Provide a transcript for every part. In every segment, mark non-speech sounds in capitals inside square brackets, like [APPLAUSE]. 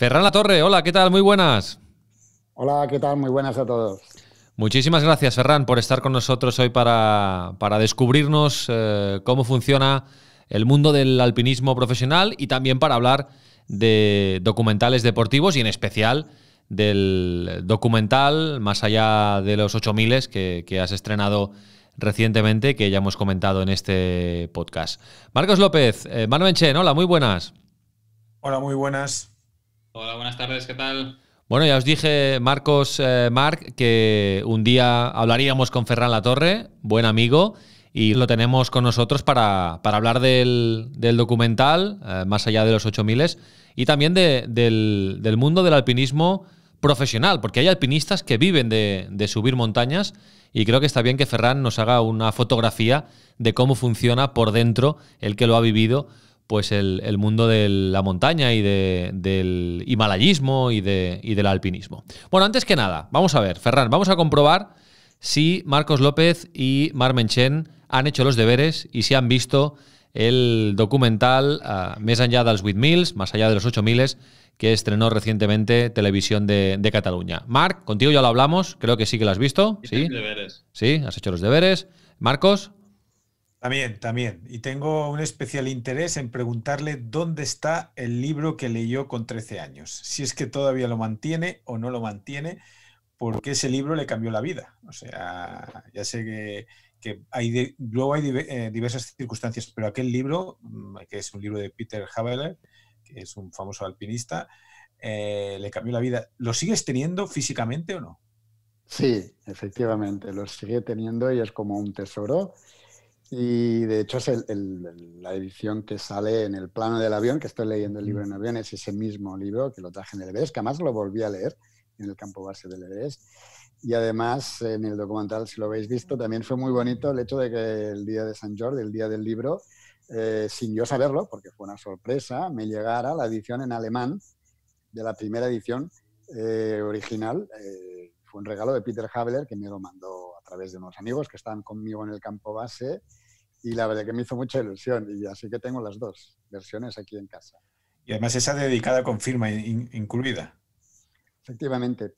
Ferran La Torre, hola, ¿qué tal? Muy buenas. Hola, ¿qué tal? Muy buenas a todos. Muchísimas gracias, Ferran, por estar con nosotros hoy para, descubrirnos eh, cómo funciona el mundo del alpinismo profesional y también para hablar de documentales deportivos y en especial del documental Más allá de los 8000 que, que has estrenado recientemente, que ya hemos comentado en este podcast. Marcos López, eh, Manuel Enchen, hola, muy buenas. Hola, muy buenas. Hola, buenas tardes, ¿qué tal? Bueno, ya os dije, Marcos, eh, Marc, que un día hablaríamos con Ferran Latorre, buen amigo, y lo tenemos con nosotros para, para hablar del, documental, eh, más allá de los 8000, y también del, mundo del alpinismo profesional, porque hay alpinistas que viven de, de subir montañas y creo que está bien que Ferran nos haga una fotografía de cómo funciona por dentro el que lo ha vivido pues el, mundo de la montaña y del himalayismo y, del alpinismo. Bueno, antes que nada, vamos a ver, Ferran, vamos a comprobar si Marcos López y Mar Menchen han hecho los deberes y si han visto el documental uh, Més enllà With Mills' más allá de los 8.000, que estrenó recientemente Televisión de, Cataluña. Marc, contigo ya lo hablamos, creo que sí que lo has visto. Sí, sí, has hecho los deberes. Marcos. También, también. Y tengo un especial interés en preguntarle dónde está el libro que leyó con 13 años, si es que todavía lo mantiene o no lo mantiene, porque ese libro le cambió la vida. O sea, ya sé que, hay luego hay eh, diversas circunstancias, pero aquel libro, mm, que es un libro de Peter Haveler, que es un famoso alpinista, eh, le cambió la vida. ¿Lo sigues teniendo físicamente o no? Sí, efectivamente, lo sigue teniendo y es como un tesoro. Y de hecho es la edición que sale en el plano del avión, que estoy leyendo el libro mm. en avión, es ese mismo libro que lo traje en el EBS, e que además lo volví a leer en el campo base del EBS. E y además en el documental, si lo habéis visto, también fue muy bonito el hecho de que el día de San Jordi, el día del libro, eh, sin yo saberlo, porque fue una sorpresa, me llegara la edición en alemán de la primera edición eh, original. Eh, fue un regalo de Peter Habler que me lo mandó través de unos amigos que estaban conmigo en el campo base y la verdad que me hizo mucha ilusión y así que tengo las dos versiones aquí en casa. Y además esa dedicada con firma incluida. Efectivamente.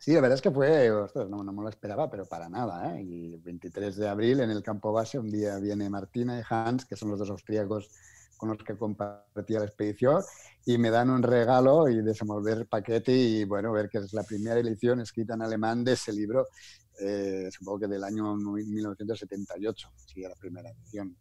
Sí, la verdad es que fue, no, me lo esperaba, pero para nada. ¿eh? Y el 23 de abril en el campo base, un día viene Martina y Hans, que son los dos austríacos con los que compartía la expedición, y me dan un regalo y desenvolver paquete y bueno, ver que es la primera edición escrita en alemán de ese libro eh, supongo que del año 1978, sí, la primera edición.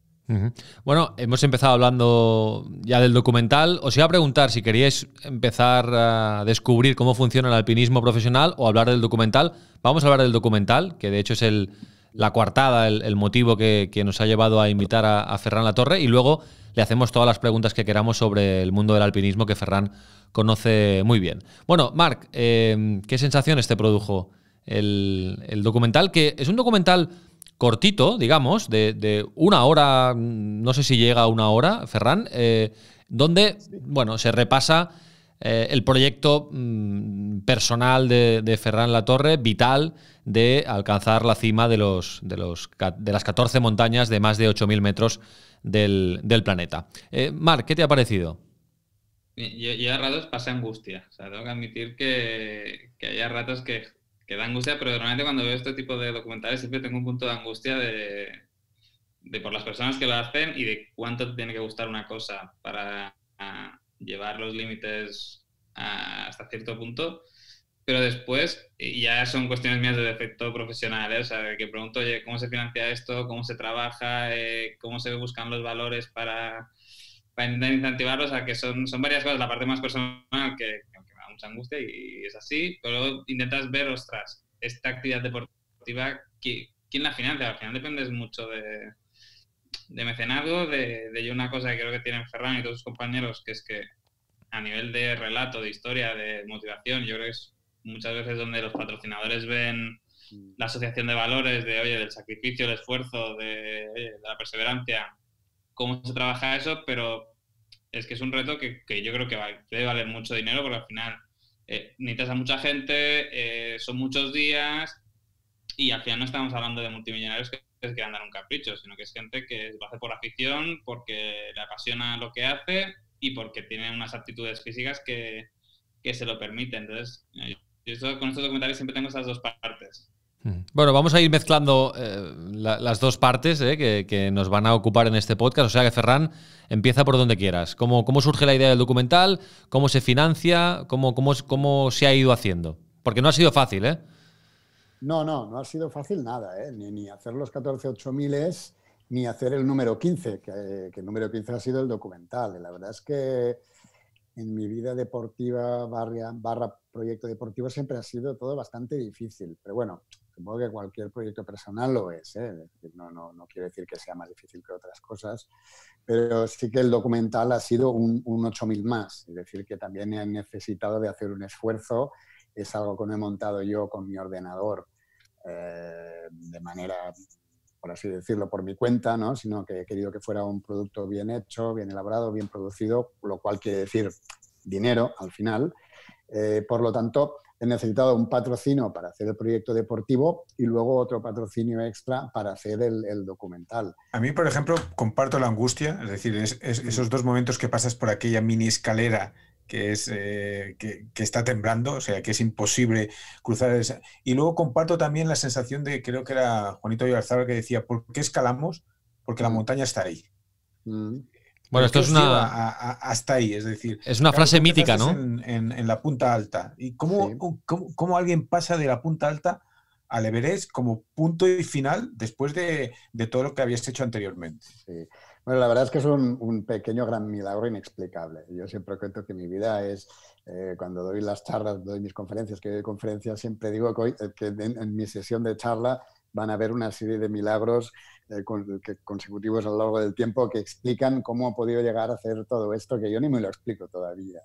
Bueno, hemos empezado hablando ya del documental. Os iba a preguntar si queríais empezar a descubrir cómo funciona el alpinismo profesional o hablar del documental. Vamos a hablar del documental, que de hecho es el, la coartada, el, motivo que, nos ha llevado a invitar a, Ferran La Torre y luego le hacemos todas las preguntas que queramos sobre el mundo del alpinismo que Ferran conoce muy bien. Bueno, Marc, eh, ¿qué sensación este produjo el, documental, que es un documental cortito, digamos, de, una hora, no sé si llega a una hora, Ferran, eh, donde, bueno, se repasa eh, el proyecto mm, personal de, de, Ferran Torre vital, de alcanzar la cima de, los, de, los, de las 14 montañas de más de 8.000 metros del, planeta. Eh, Mar ¿qué te ha parecido? y a ratos pasé angustia, o sea, tengo que admitir que, que hay ratos que que da angustia, pero realmente cuando veo este tipo de documentales siempre tengo un punto de angustia de, de por las personas que lo hacen y de cuánto tiene que gustar una cosa para ah, llevar los límites ah, hasta cierto punto. Pero después ya son cuestiones mías de defecto profesional, ¿eh? o sea, que pregunto, oye, ¿cómo se financia esto? ¿Cómo se trabaja? Eh, ¿Cómo se buscan los valores para, para intentar incentivarlos? O sea, que son, son varias cosas, la parte más personal que, mucha angustia y es así, pero intentas ver, ostras, esta actividad deportiva, ¿quién la financia? Al final dependes mucho de, de mecenazgo, de, de una cosa que creo que tienen Ferran y todos sus compañeros, que es que a nivel de relato, de historia, de motivación, yo creo que es muchas veces donde los patrocinadores ven mm. la asociación de valores, de oye, del sacrificio, el esfuerzo, de, la perseverancia, cómo se trabaja eso, pero es que es un reto que, yo creo que va, debe valer mucho dinero porque al final eh, necesitas a mucha gente, eh, son muchos días y al final no estamos hablando de multimillonarios que se quieran dar un capricho, sino que es gente que lo hace por afición, porque le apasiona lo que hace y porque tiene unas aptitudes físicas que, se lo permiten. Entonces, eh, con estos documentales siempre tengo esas dos partes. Mm. Bueno, vamos a ir mezclando eh, las dos partes eh, que, nos van a ocupar en este podcast. O sea que, Ferran, empieza por donde quieras. ¿Cómo, surge la idea del documental? ¿Cómo se financia? ¿Cómo, se ha ido haciendo? Porque no ha sido fácil, ¿eh? No, no, no ha sido fácil nada, ¿eh? ni, hacer los es ni hacer el número 15, que, el número 15 ha sido el documental. La verdad es que en mi vida deportiva barra proyecto deportivo siempre ha sido todo bastante difícil, pero bueno, porque que cualquier proyecto personal lo es, ¿eh? no, no, quiero decir que sea más difícil que otras cosas, pero sí que el documental ha sido un, un 8000 más, es decir, que también he necesitado de hacer un esfuerzo, es algo que no he montado yo con mi ordenador eh, de manera por así decirlo, por mi cuenta, ¿no? sino que he querido que fuera un producto bien hecho, bien elaborado, bien producido, lo cual quiere decir dinero al final. Eh, por lo tanto, he necesitado un patrocinio para hacer el proyecto deportivo y luego otro patrocinio extra para hacer el, documental. A mí, por ejemplo, comparto la angustia, es decir, esos dos momentos que pasas por aquella mini escalera que, es, eh, que, está temblando, o sea, que es imposible cruzar esa. Y luego comparto también la sensación de, creo que era Juanito Villarzábal que decía, ¿por qué escalamos? Porque la mm. montaña está ahí. Mm. Bueno, esto es una. hasta ahí, es decir. Es una frase mítica, ¿no? En, la punta alta. ¿Y cómo, cómo, alguien pasa de la punta alta al Everest como punto y final después de, de todo lo que habías hecho anteriormente? Bueno, la verdad es que es un, pequeño gran milagro inexplicable. Yo siempre cuento que mi vida es. Eh, cuando doy las charlas, doy mis conferencias, que doy conferencias, siempre digo que, eh, en mi sesión de charla van a haber una serie de milagros eh, consecutivos a lo largo del tiempo que explican cómo ha podido llegar a hacer todo esto, que yo ni me lo explico todavía.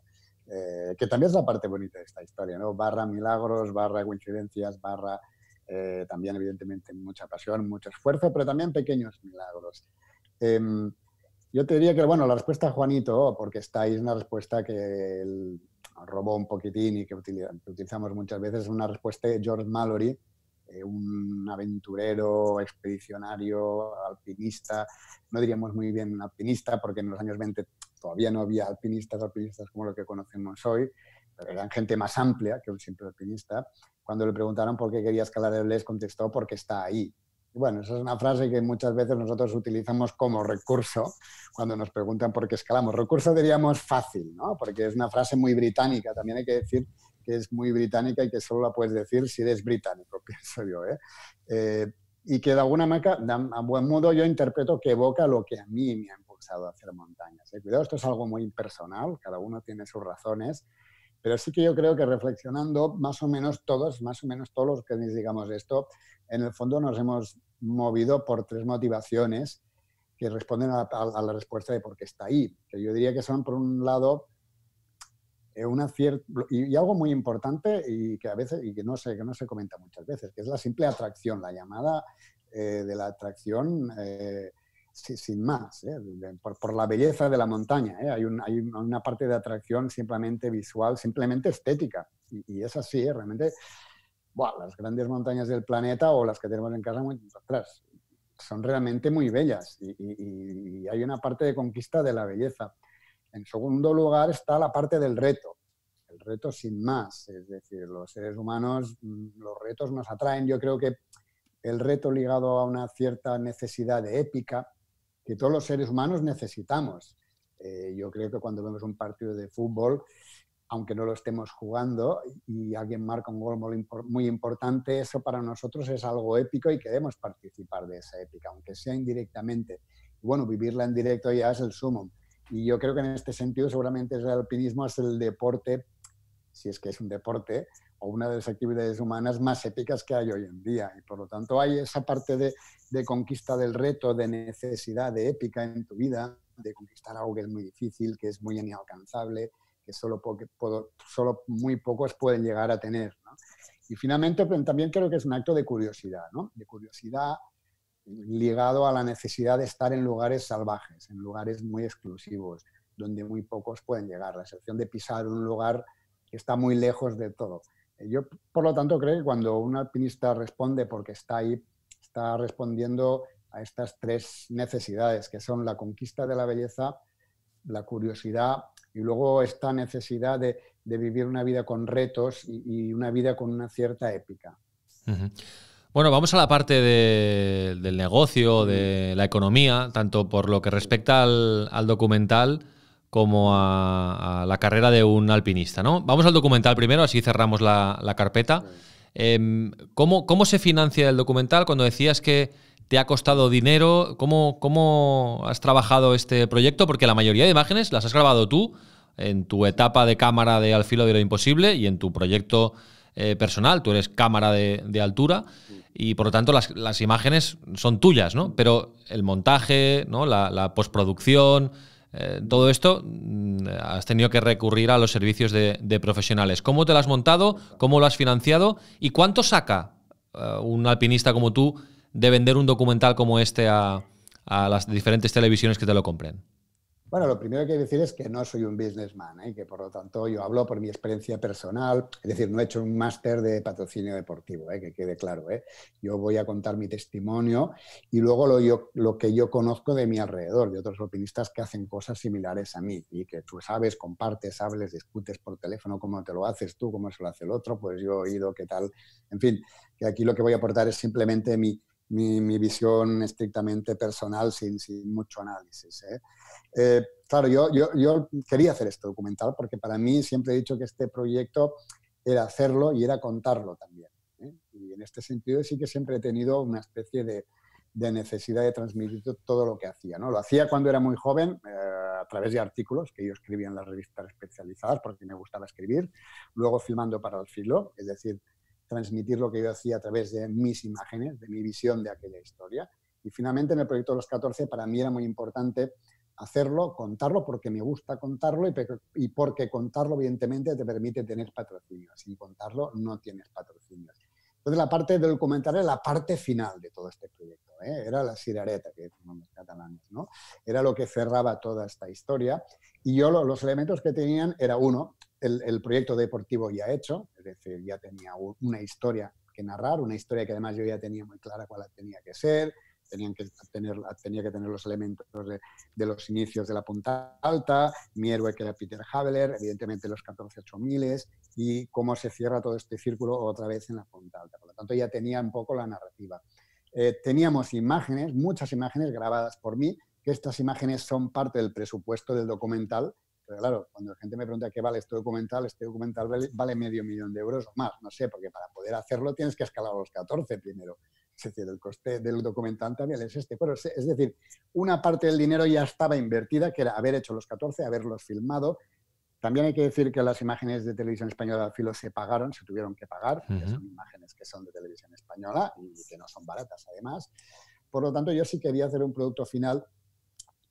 Eh, que también es la parte bonita de esta historia, ¿no? Barra milagros, barra coincidencias, barra eh, también, evidentemente, mucha pasión, mucho esfuerzo, pero también pequeños milagros. Em, yo te diría que, bueno, la respuesta Juanito, porque estáis ahí, una respuesta que él robó un poquitín y que utilizamos muchas veces, es una respuesta de George Mallory, eh, un aventurero, expedicionario, alpinista, no diríamos muy bien alpinista, porque en los años 20 todavía no había alpinistas, alpinistas como lo que conocemos hoy, pero eran gente más amplia que un simple alpinista. Cuando le preguntaron por qué quería escalar el Les, contestó porque está ahí. bueno, esa es una frase que muchas veces nosotros utilizamos como recurso cuando nos preguntan por qué escalamos. Recurso diríamos fácil, ¿no? Porque es una frase muy británica, también hay que decir que es muy británica y que solo la puedes decir si eres británico, [LAUGHS] pienso yo. ¿eh? Eh, y que de alguna manera, a buen modo, yo interpreto que evoca lo que a mí me ha impulsado a hacer montañas. ¿eh? Cuidado, esto es algo muy impersonal, cada uno tiene sus razones, pero sí que yo creo que reflexionando más o menos todos, más o menos todos los que digamos esto, en el fondo nos hemos movido por tres motivaciones que responden a, a la respuesta de por qué está ahí. Que yo diría que son, por un lado, eh, una y, algo muy importante y que a veces y que no se, que no se comenta muchas veces, que es la simple atracción, la llamada eh, de la atracción eh, sin, más, por, la belleza de la montaña. Hay, una parte de atracción simplemente visual, simplemente estética, y, es así, realmente. las grandes montañas del planeta o las que tenemos en casa atrás son realmente muy bellas y hay una parte de conquista de la belleza. En segundo lugar está la parte del reto, el reto sin más, es decir, los seres humanos, mm, los retos nos atraen, yo creo que el reto ligado a una cierta necesidad épica que todos los seres humanos necesitamos. Eh, yo creo que cuando vemos un partido de fútbol, aunque no lo estemos jugando y alguien marca un gol muy importante, eso para nosotros es algo épico y queremos participar de esa épica, aunque sea indirectamente. Bueno, vivirla en directo ya es el sumo. Y yo creo que en este sentido seguramente el alpinismo es el deporte, si es que es un deporte, o una de las actividades humanas más épicas que hay hoy en día. Y por lo tanto hay esa parte de, conquista del reto, de necesidad, de épica en tu vida, de conquistar algo que es muy difícil, que es muy inalcanzable, que solo, muy pocos pueden llegar a tener. Y finalmente también creo que es un acto de curiosidad, ¿no? de curiosidad ligado a la necesidad de estar en lugares salvajes, en lugares muy exclusivos, donde muy pocos pueden llegar, la excepción de pisar un lugar que está muy lejos de todo. Eh, yo, por lo tanto, creo que cuando un alpinista responde porque está ahí, está respondiendo a estas tres necesidades, que son la conquista de la belleza, la curiosidad y luego esta necesidad de, vivir una vida con retos y, una vida con una cierta épica. Bueno, vamos a la parte del negocio, de la economía, tanto por lo que respecta al, documental como a, la carrera de un alpinista, ¿no? Vamos al documental primero, así cerramos la, carpeta. Em, ¿cómo, se financia el documental? Cuando decías que te ha costado dinero, ¿cómo, ¿cómo has trabajado este proyecto? Porque la mayoría de imágenes las has grabado tú en tu etapa de cámara de Al filo de lo imposible y en tu proyecto eh, personal, tú eres cámara de, altura y por lo tanto las, imágenes son tuyas, ¿no? Pero el montaje, la, postproducción, eh, todo esto mm, has tenido que recurrir a los servicios de, profesionales. ¿Cómo te lo has montado? ¿Cómo lo has financiado? ¿Y cuánto saca eh, un alpinista como tú de vender un documental como este a las diferentes televisiones que te lo compren? Bueno, lo primero que hay que decir es que no soy un businessman ¿eh? y que por lo tanto yo hablo por mi experiencia personal, es decir, no he hecho un máster de patrocinio deportivo, ¿eh? que quede claro. ¿eh? Yo voy a contar mi testimonio y luego lo, que yo conozco de mi alrededor, de otros opinistas que hacen cosas similares a mí y que tú sabes, compartes, hables, discutes por teléfono cómo te lo haces tú, cómo se lo hace el otro, pues yo he oído qué tal. En fin, que aquí lo que voy a aportar es simplemente mi mi, visión estrictamente personal sin, mucho análisis. ¿eh? Eh, claro, yo, yo, quería hacer este documental porque para mí siempre he dicho que este proyecto era hacerlo y era contarlo también. ¿eh? Y en este sentido sí que siempre he tenido una especie de, necesidad de transmitir todo lo que hacía. ¿no? Lo hacía cuando era muy joven, a través de artículos que yo escribía en las revistas especializadas, porque me gustaba escribir, luego filmando para el filo, es decir, transmitir lo que yo hacía a través de mis imágenes, de mi visión de aquella historia. Y finalmente en el proyecto de los 14 para mí era muy importante hacerlo, contarlo porque me gusta contarlo y, porque contarlo evidentemente te permite tener patrocinio. Sin contarlo no tienes patrocinio. Entonces la parte del documental era la parte final de todo este proyecto. ¿eh? Era la sirareta, que decimos los catalanes. Era lo que cerraba toda esta historia. Y yo los elementos que tenían era uno, el, proyecto deportivo ya hecho, es decir, ya tenía una historia que narrar, una historia que además yo ya tenía muy clara cuál tenía que ser, tenían que tener, tenía que tener los elementos de, los inicios de la punta alta, mi héroe que era Peter Haveler, evidentemente los 14 8000 y cómo se cierra todo este círculo otra vez en la punta alta. Por lo tanto, ya tenía un poco la narrativa. Eh, teníamos imágenes, muchas imágenes grabadas por mí, que estas imágenes son parte del presupuesto del documental pero claro, cuando la gente me pregunta qué vale este documental, este documental vale, medio millón de euros o más, no sé, porque para poder hacerlo tienes que escalar los 14 primero. Es decir, el coste del documental también es este. Pero es decir, una parte del dinero ya estaba invertida, que era haber hecho los 14, haberlos filmado. También hay que decir que las imágenes de televisión española al filo se pagaron, se tuvieron que pagar, son imágenes que son de televisión española y que no son baratas además. Por lo tanto, yo sí quería hacer un producto final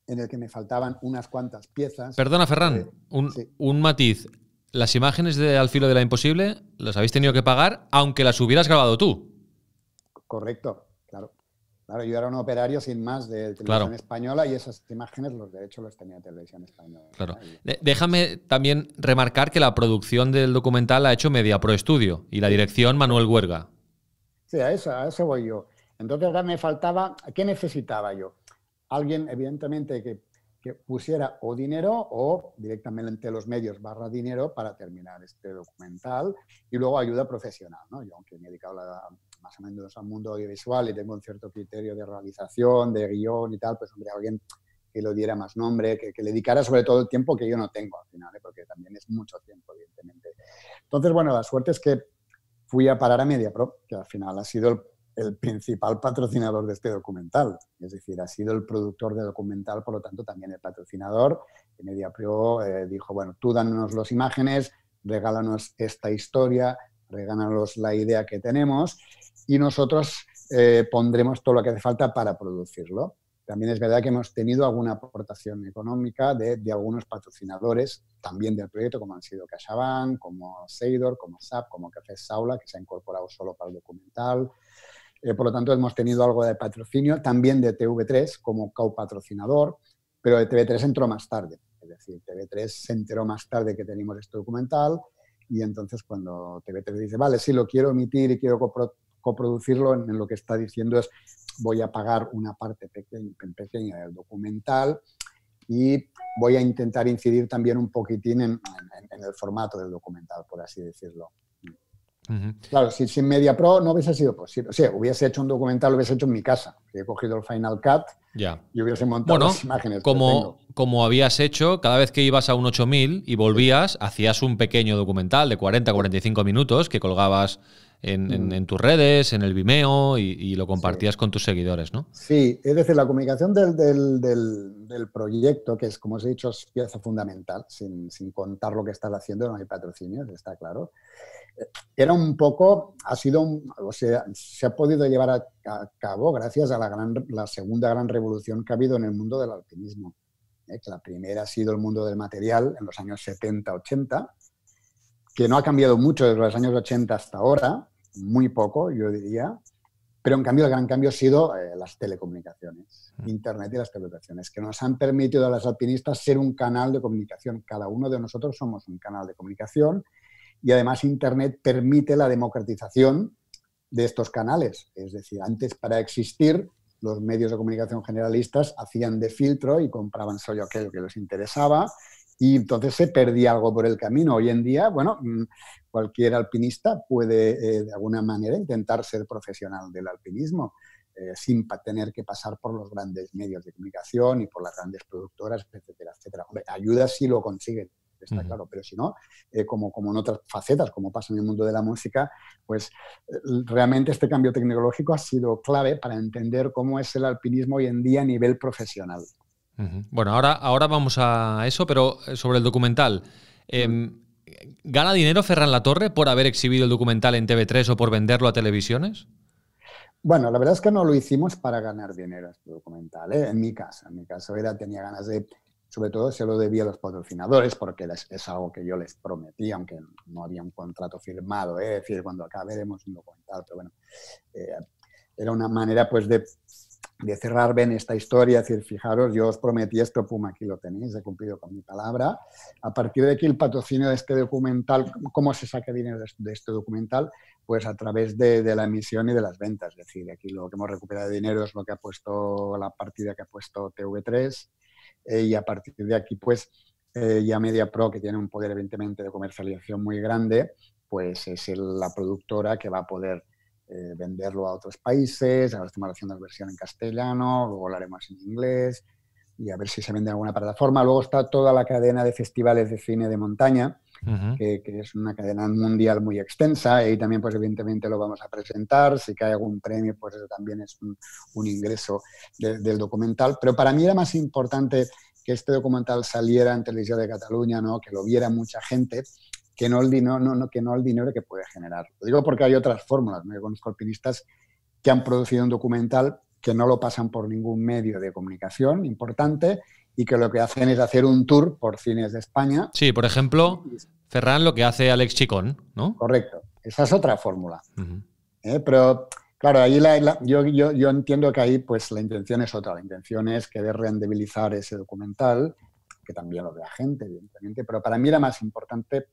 en el que me faltaban unas cuantas piezas. Perdona, Ferran, eh, un, matiz. Las imágenes de Al filo de la imposible las habéis tenido que pagar, aunque las hubieras grabado tú. Correcto, claro. Claro, yo era un operario sin más de televisión española y esas imágenes, los derechos los tenía televisión española. Claro. Déjame también remarcar que la producción del documental la ha hecho Media Pro Estudio y la dirección Manuel Huerga. Sí, a eso, a eso voy yo. Entonces, ahora me faltaba, ¿qué necesitaba yo? alguien, evidentemente, que, pusiera o dinero o directamente los medios barra dinero para terminar este documental y luego ayuda profesional. ¿no? Yo, aunque me he dedicado más o menos al mundo audiovisual y tengo un cierto criterio de realización, de guión y tal, pues hombre, alguien que lo diera más nombre, que, le dedicara sobre todo el tiempo que yo no tengo al final, ¿eh? porque también es mucho tiempo, evidentemente. Entonces, bueno, la suerte es que fui a parar a MediaPro, que al final ha sido el el principal patrocinador de este documental. Es decir, ha sido el productor del documental, por lo tanto, también el patrocinador. MediaPro eh, dijo, bueno, tú danos las imágenes, regálanos esta historia, regálanos la idea que tenemos y nosotros eh, pondremos todo lo que hace falta para producirlo. También es verdad que hemos tenido alguna aportación económica de, algunos patrocinadores también del proyecto, como han sido CaixaBank, como Seidor, como SAP, como Café Saula, que se ha incorporado solo para el documental, eh, por lo tanto, hemos tenido algo de patrocinio, también de TV3 como copatrocinador, pero de TV3 entró más tarde. Es decir, TV3 se enteró más tarde que teníamos este documental y entonces cuando TV3 dice, vale, sí, lo quiero emitir y quiero coproducirlo, en lo que está diciendo es, voy a pagar una parte pequeña, del documental y voy a intentar incidir también un poquitín en el formato del documental, por así decirlo. Claro, si sin Media Pro no hubiese sido posible. O sea, hubiese hecho un documental, lo hubiese hecho en mi casa. He cogido el Final Cut ya. y hubiese montado las imágenes. Como, como habías hecho, cada vez que ibas a un 8000 y volvías, hacías un pequeño documental de 40, 45 minutos que colgabas mm. en, tus redes, en el Vimeo y, lo compartías con tus seguidores, ¿no? Sí, es decir, la comunicación del, proyecto, que es, como os he dicho, es pieza fundamental, sin, sin contar lo que estás haciendo, no hay patrocinios, está claro era un poco, ha sido, o sea, se ha podido llevar a, cabo gracias a la, gran, la, segunda gran revolución que ha habido en el mundo del alpinismo. ¿eh? la primera ha sido el mundo del material en los años 70-80, que no ha cambiado mucho desde los años 80 hasta ahora, muy poco, yo diría, pero en cambio el gran cambio ha sido eh, las telecomunicaciones, mm. Internet y las telecomunicaciones, que nos han permitido a las alpinistas ser un canal de comunicación. Cada uno de nosotros somos un canal de comunicación y además Internet permite la democratización de estos canales. Es decir, antes para existir los medios de comunicación generalistas hacían de filtro y compraban solo aquello que les interesaba y entonces se perdía algo por el camino. Hoy en día, bueno, mm, cualquier alpinista puede eh, de alguna manera intentar ser profesional del alpinismo eh, sin tener que pasar por los grandes medios de comunicación y por las grandes productoras, etcétera, ayuda si lo consiguen, está claro, pero si no, eh, como, como en otras facetas, como pasa en el mundo de la música, pues eh, realmente este cambio tecnológico ha sido clave para entender cómo es el alpinismo hoy en día a nivel profesional. Bueno, ahora, ahora vamos a eso, pero eh, sobre el documental. Em, ¿Gana dinero Ferran Torre por haber exhibido el documental en TV3 o por venderlo a televisiones? Bueno, la verdad es que no lo hicimos para ganar dinero este documental, en mi casa. En mi caso era, tenía ganas de sobre todo se lo debía a los patrocinadores, porque es algo que yo les prometí, aunque no había un contrato firmado, ¿eh? es decir, cuando acabaremos un documental, pero bueno, eh, era una manera pues de, de cerrar bien esta historia, es decir, fijaros, yo os prometí esto, pum, aquí lo tenéis, he cumplido con mi palabra. A partir de aquí el patrocinio de este documental, ¿cómo se saca dinero de este documental? Pues a través de, de la emisión y de las ventas, es decir, aquí lo que hemos recuperado de dinero es lo que ha puesto la partida que ha puesto TV3 eh, y a partir de aquí, pues eh, ya Media Pro, que tiene un poder evidentemente de comercialización muy grande, pues es la productora que va a poder eh, venderlo a otros países, ahora estamos haciendo la versión en castellano, luego lo haremos en inglés, y a ver si se vende en alguna plataforma. Luego está toda la cadena de festivales de cine de montaña, que, es una cadena mundial muy extensa, y también, pues evidentemente, lo vamos a presentar. Si cae algún premio, pues eso también es un, ingreso del documental. Pero para mí era más importante que este documental saliera en Televisión de Cataluña, ¿no? que lo viera mucha gente, que no el, dinero, que no puede generar. Lo digo porque hay otras fórmulas. ¿no? Yo conozco que han producido un documental que no lo pasan por ningún medio de comunicación importante y que lo que hacen es hacer un tour por cines de España. Sí, por ejemplo, Ferran lo que hace Alex Chicón, ¿no? Correcto. Esa es otra fórmula. Eh, pero, claro, ahí yo, entiendo que ahí pues la intención es otra. La intención es querer rendibilizar ese documental, que también lo ve la gente, evidentemente, pero para mí la más importante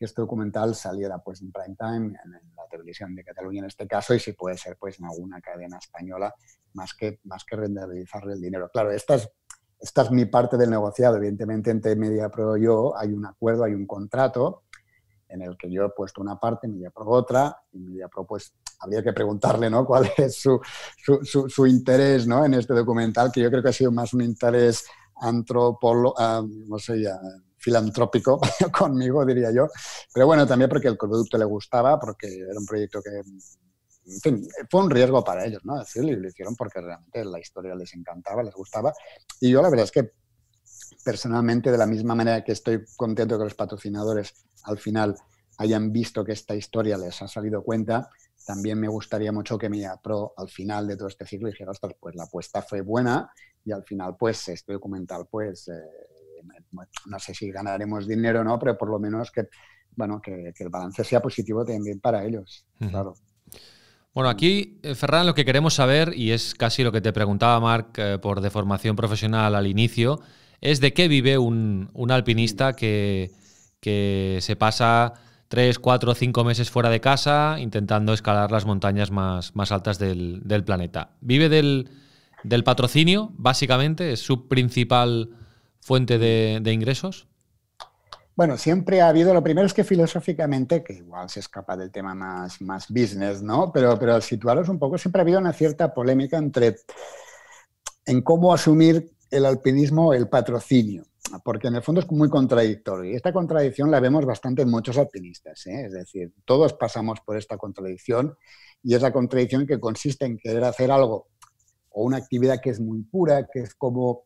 que este documental saliera pues en prime time, en, la televisión de Cataluña en este caso, y si puede ser pues en alguna cadena española, más que, más que renderizarle el dinero. Claro, esta es, esta es mi parte del negociado. Evidentemente, entre MediaPro y yo hay un acuerdo, hay un contrato en el que yo he puesto una parte, MediaPro otra, y MediaPro pues habría que preguntarle ¿no? [LAUGHS] cuál es su, su, interés ¿no? en este documental, que yo creo que ha sido más un interés antropólogo, no ah, sé ya, filantrópico [LAUGHS] conmigo, diría yo. Pero bueno, también porque el producto le gustaba, porque era un proyecto que en fin, fue un riesgo para ellos, ¿no? Decirlo, y lo hicieron porque realmente la historia les encantaba, les gustaba. Y yo la verdad es que personalmente, de la misma manera que estoy contento que los patrocinadores al final hayan visto que esta historia les ha salido cuenta, también me gustaría mucho que Pro al final de todo este ciclo dijera, pues la apuesta fue buena y al final pues este documental pues eh, no sé si ganaremos dinero o no, pero por lo menos que, bueno, que, el balance sea positivo también para ellos, claro. Bueno, aquí, eh, Ferran, lo que queremos saber, y es casi lo que te preguntaba Marc eh, por deformación profesional al inicio, es de qué vive un, alpinista que, que, se pasa tres, cuatro, cinco meses fuera de casa intentando escalar las montañas más, altas del, del, planeta. ¿Vive del, del patrocinio, básicamente? ¿Es su principal fuente de, ingresos? Bueno, siempre ha habido, lo primero es que filosóficamente, que igual se escapa del tema más, más business, ¿no? Pero, pero situaros un poco, siempre ha habido una cierta polémica entre en cómo asumir el alpinismo, el patrocinio, porque en el fondo es muy contradictorio. Y esta contradicción la vemos bastante en muchos alpinistas, ¿eh? es decir, todos pasamos por esta contradicción y es la contradicción que consiste en querer hacer algo o una actividad que es muy pura, que es como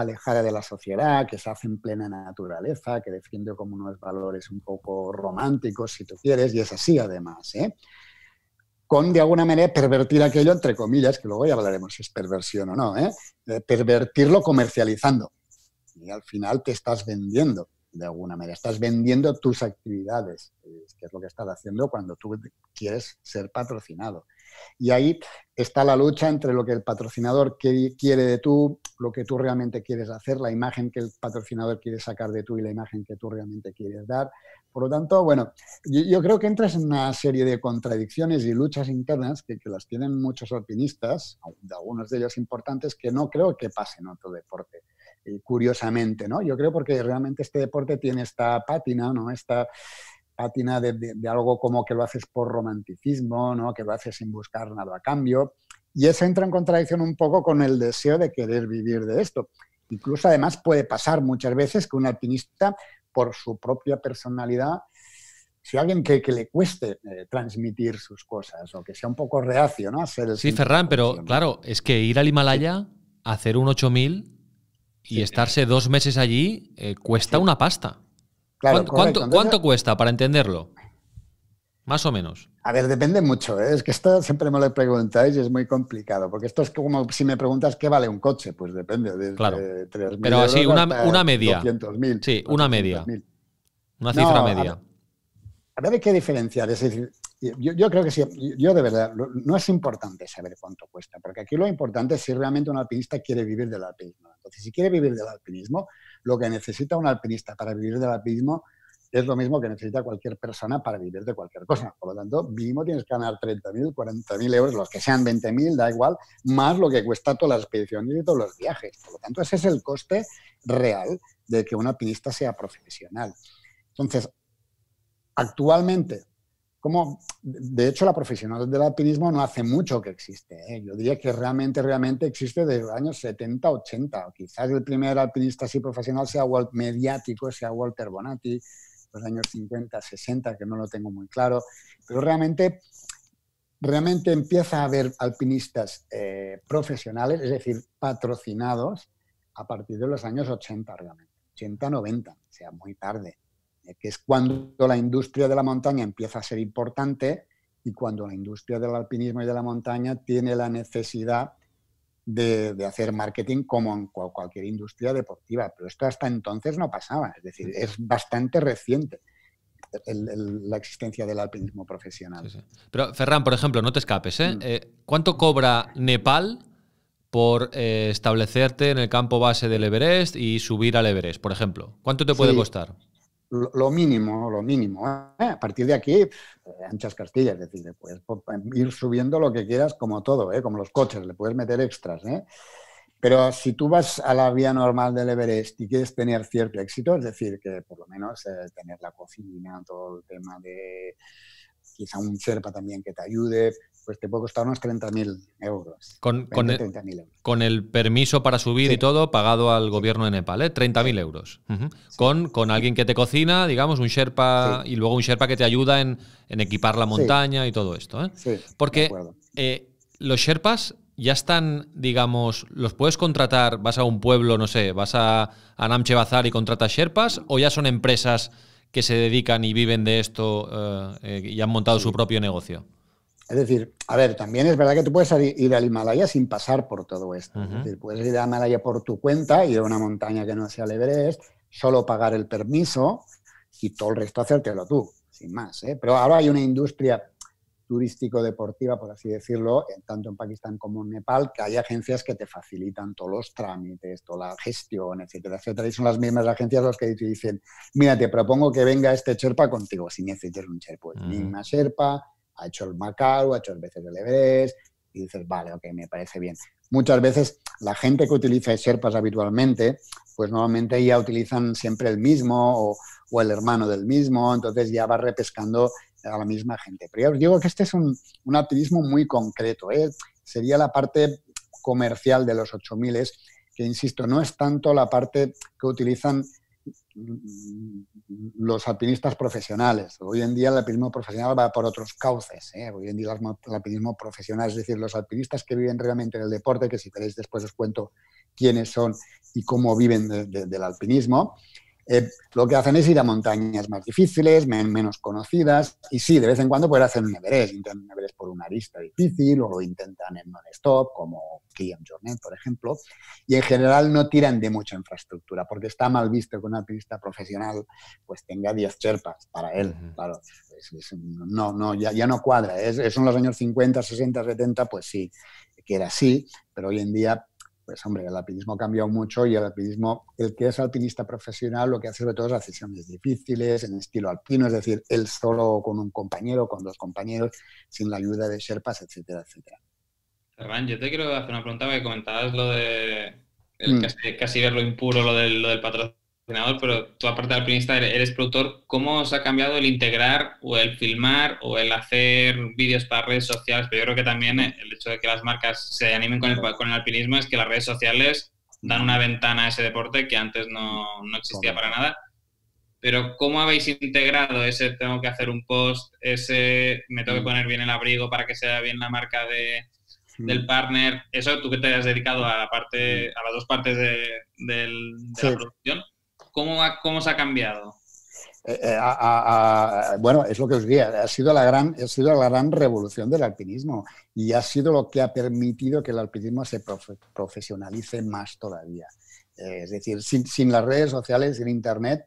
alejada de la sociedad, que se hace en plena naturaleza, que defiende como unos valores un poco románticos, si tú quieres, y es así además. ¿eh? Con de alguna manera pervertir aquello, entre comillas, que luego ya hablaremos si es perversión o no, ¿eh? Eh, pervertirlo comercializando. Y al final te estás vendiendo de alguna manera. Estás vendiendo tus actividades, que es lo que estás haciendo cuando tú quieres ser patrocinado. Y ahí está la lucha entre lo que el patrocinador quiere de tú, lo que tú realmente quieres hacer, la imagen que el patrocinador quiere sacar de tú y la imagen que tú realmente quieres dar. Por lo tanto, bueno, yo, creo que entras en una serie de contradicciones y luchas internas que, las tienen muchos alpinistas, algunos de ellos importantes, que no creo que pasen en otro deporte eh, curiosamente, ¿no? Yo creo porque realmente este deporte tiene esta pátina, ¿no? Esta, pátina de, algo como que lo haces por romanticismo, ¿no? que lo haces sin buscar nada a cambio. Y eso entra en contradicción un poco con el deseo de querer vivir de esto. Incluso además puede pasar muchas veces que un alpinista, por su propia personalidad, sea alguien que, le cueste eh, transmitir sus cosas o que sea un poco reacio ¿no? A sí, Ferran, pero claro, es que ir al Himalaya, hacer un 8000 y estarse dos meses allí, eh, cuesta una pasta. ¿Cuánto, cuesta para entenderlo? Más o menos. A ver, depende mucho. ¿eh? Es que esto siempre me lo preguntáis y es muy complicado. Porque esto es como si me preguntas qué vale un coche. Pues depende. Pero así, una, una, media. 200.000. Sí, una media. Una cifra media. A, ver, hay que diferenciar. Es decir, yo, creo que sí. Yo de verdad, no es importante saber cuánto cuesta. Porque aquí lo importante es si realmente un alpinista quiere vivir del alpinismo. Entonces, si quiere vivir del alpinismo, lo que necesita un alpinista para vivir del alpinismo es lo mismo que necesita cualquier persona para vivir de cualquier cosa. Por lo tanto, mínimo tienes que ganar 30.000, 40.000 euros, los que sean 20.000, da igual, más lo que cuesta toda la expedición y todos los viajes. Por lo tanto, ese es el coste real de que un alpinista sea profesional. Entonces, actualmente como, de hecho, la profesional del alpinismo no hace mucho que existe. ¿eh? Yo diría que realmente, realmente existe desde los años 70, 80. Quizás el primer alpinista así profesional sea Walt, mediático, sea Walter Bonatti, los años 50, 60, que no lo tengo muy claro. Pero realmente, realmente empieza a haber alpinistas eh, profesionales, es decir, patrocinados, a partir de los años 80 realmente, 80, 90, o sea, muy tarde. Eh, que es cuando la industria de la montaña empieza a ser importante y cuando la industria del alpinismo y de la montaña tiene la necesidad de, hacer marketing como en cualquier industria deportiva. Pero esto hasta entonces no pasaba, es decir, es bastante reciente. la existencia del alpinismo profesional. Pero Ferran, por ejemplo, no te escapes, ¿eh? Mm. Eh, ¿Cuánto cobra Nepal por establecerte en el campo base del Everest y subir al Everest, por ejemplo? ¿Cuánto te puede costar? lo mínimo, lo mínimo. ¿eh? A partir de aquí, eh, anchas castillas, es decir, puedes em, ir subiendo lo que quieras como todo, ¿eh? como los coches, le puedes meter extras. Pero si tú vas a la vía normal del Everest y quieres tener cierto éxito, es decir, que por lo menos tener la cocina, todo el tema de quizá un Sherpa también que te ayude, pues te puede costar unos 30.000 e- euros. Con, el, permiso para subir y todo pagado al gobierno de Nepal, ¿eh? 30.000 euros. Con, con alguien que te cocina, digamos, un Sherpa y luego un Sherpa que te ayuda en, equipar la montaña y todo esto. ¿eh? Porque eh, los Sherpas ya están, digamos, los puedes contratar, vas a un pueblo, no sé, vas a, Namche Bazar y contratas Sherpas o ya son empresas que se dedican y viven de esto eh, eh, y han montado su propio negocio. Es decir, a ver, también es verdad que tú puedes ir al Himalaya sin pasar por todo esto. Es decir, puedes ir al Himalaya por tu cuenta, ir a una montaña que no sea el Everest, solo pagar el permiso y todo el resto hacértelo tú, sin más. ¿eh? Pero ahora hay una industria turístico-deportiva, por así decirlo, tanto en Pakistán como en Nepal, que hay agencias que te facilitan todos los trámites, toda la gestión, etcétera, etcétera. Y son las mismas agencias las que te dicen, mira, te propongo que venga este Sherpa contigo, si necesitas un Sherpa. Uh pues -huh. Sherpa, ha hecho el macau ha hecho el veces el Everest, y dices, vale, ok, me parece bien. Muchas veces la gente que utiliza Sherpas habitualmente, pues normalmente ya utilizan siempre el mismo o, el hermano del mismo, entonces ya va repescando a la misma gente. Pero ya digo que este es un, un activismo muy concreto, ¿eh? sería la parte comercial de los 8000, que insisto, no es tanto la parte que utilizan los alpinistas profesionales. Hoy en día el alpinismo profesional va por otros cauces. ¿eh? Hoy en día el alpinismo profesional, es decir, los alpinistas que viven realmente del deporte, que si queréis después os cuento quiénes son y cómo viven del alpinismo, eh, lo que hacen es ir a montañas más difíciles, menos conocidas, y sí, de vez en cuando pueden hacer un Everest, intentan un Everest por una vista difícil, o lo intentan en non-stop, como Kian Jornet, por ejemplo, y en general no tiran de mucha infraestructura, porque está mal visto que un alpinista profesional pues tenga 10 sherpas para él, no, no, ya, no cuadra, es, los años 50, 60, 70, pues sí, que era así, pero hoy en día pues hombre, el alpinismo ha cambiado mucho y el alpinismo, el que es alpinista profesional, lo que hace sobre todo es sesiones difíciles, en estilo alpino, es decir, él solo con un compañero, con dos compañeros, sin la ayuda de Sherpas, etcétera, etcétera. Ferran, yo te quiero hacer una pregunta que comentabas lo de mm. casi, ver lo impuro, lo del, lo del patrocinio pero tú aparte de alpinista eres productor, ¿cómo os ha cambiado el integrar o el filmar o el hacer vídeos para redes sociales? Pero yo creo que también eh, el hecho de que las marcas se animen con el, alpinismo es que las redes sociales dan una ventana a ese deporte que antes no, existía para nada. Pero ¿cómo habéis integrado ese tengo que hacer un post, ese me tengo que poner bien el abrigo para que sea bien la marca del partner? Eso tú que te has dedicado a la parte, a las dos partes de, de, la producción. ¿Cómo, se ha cambiado? Eh, eh, bueno, es lo que os diría, ha sido, la gran, ha sido la gran revolución del alpinismo y ha sido lo que ha permitido que el alpinismo se profesionalice más todavía. Eh, es decir, sin, sin, las redes sociales, sin Internet,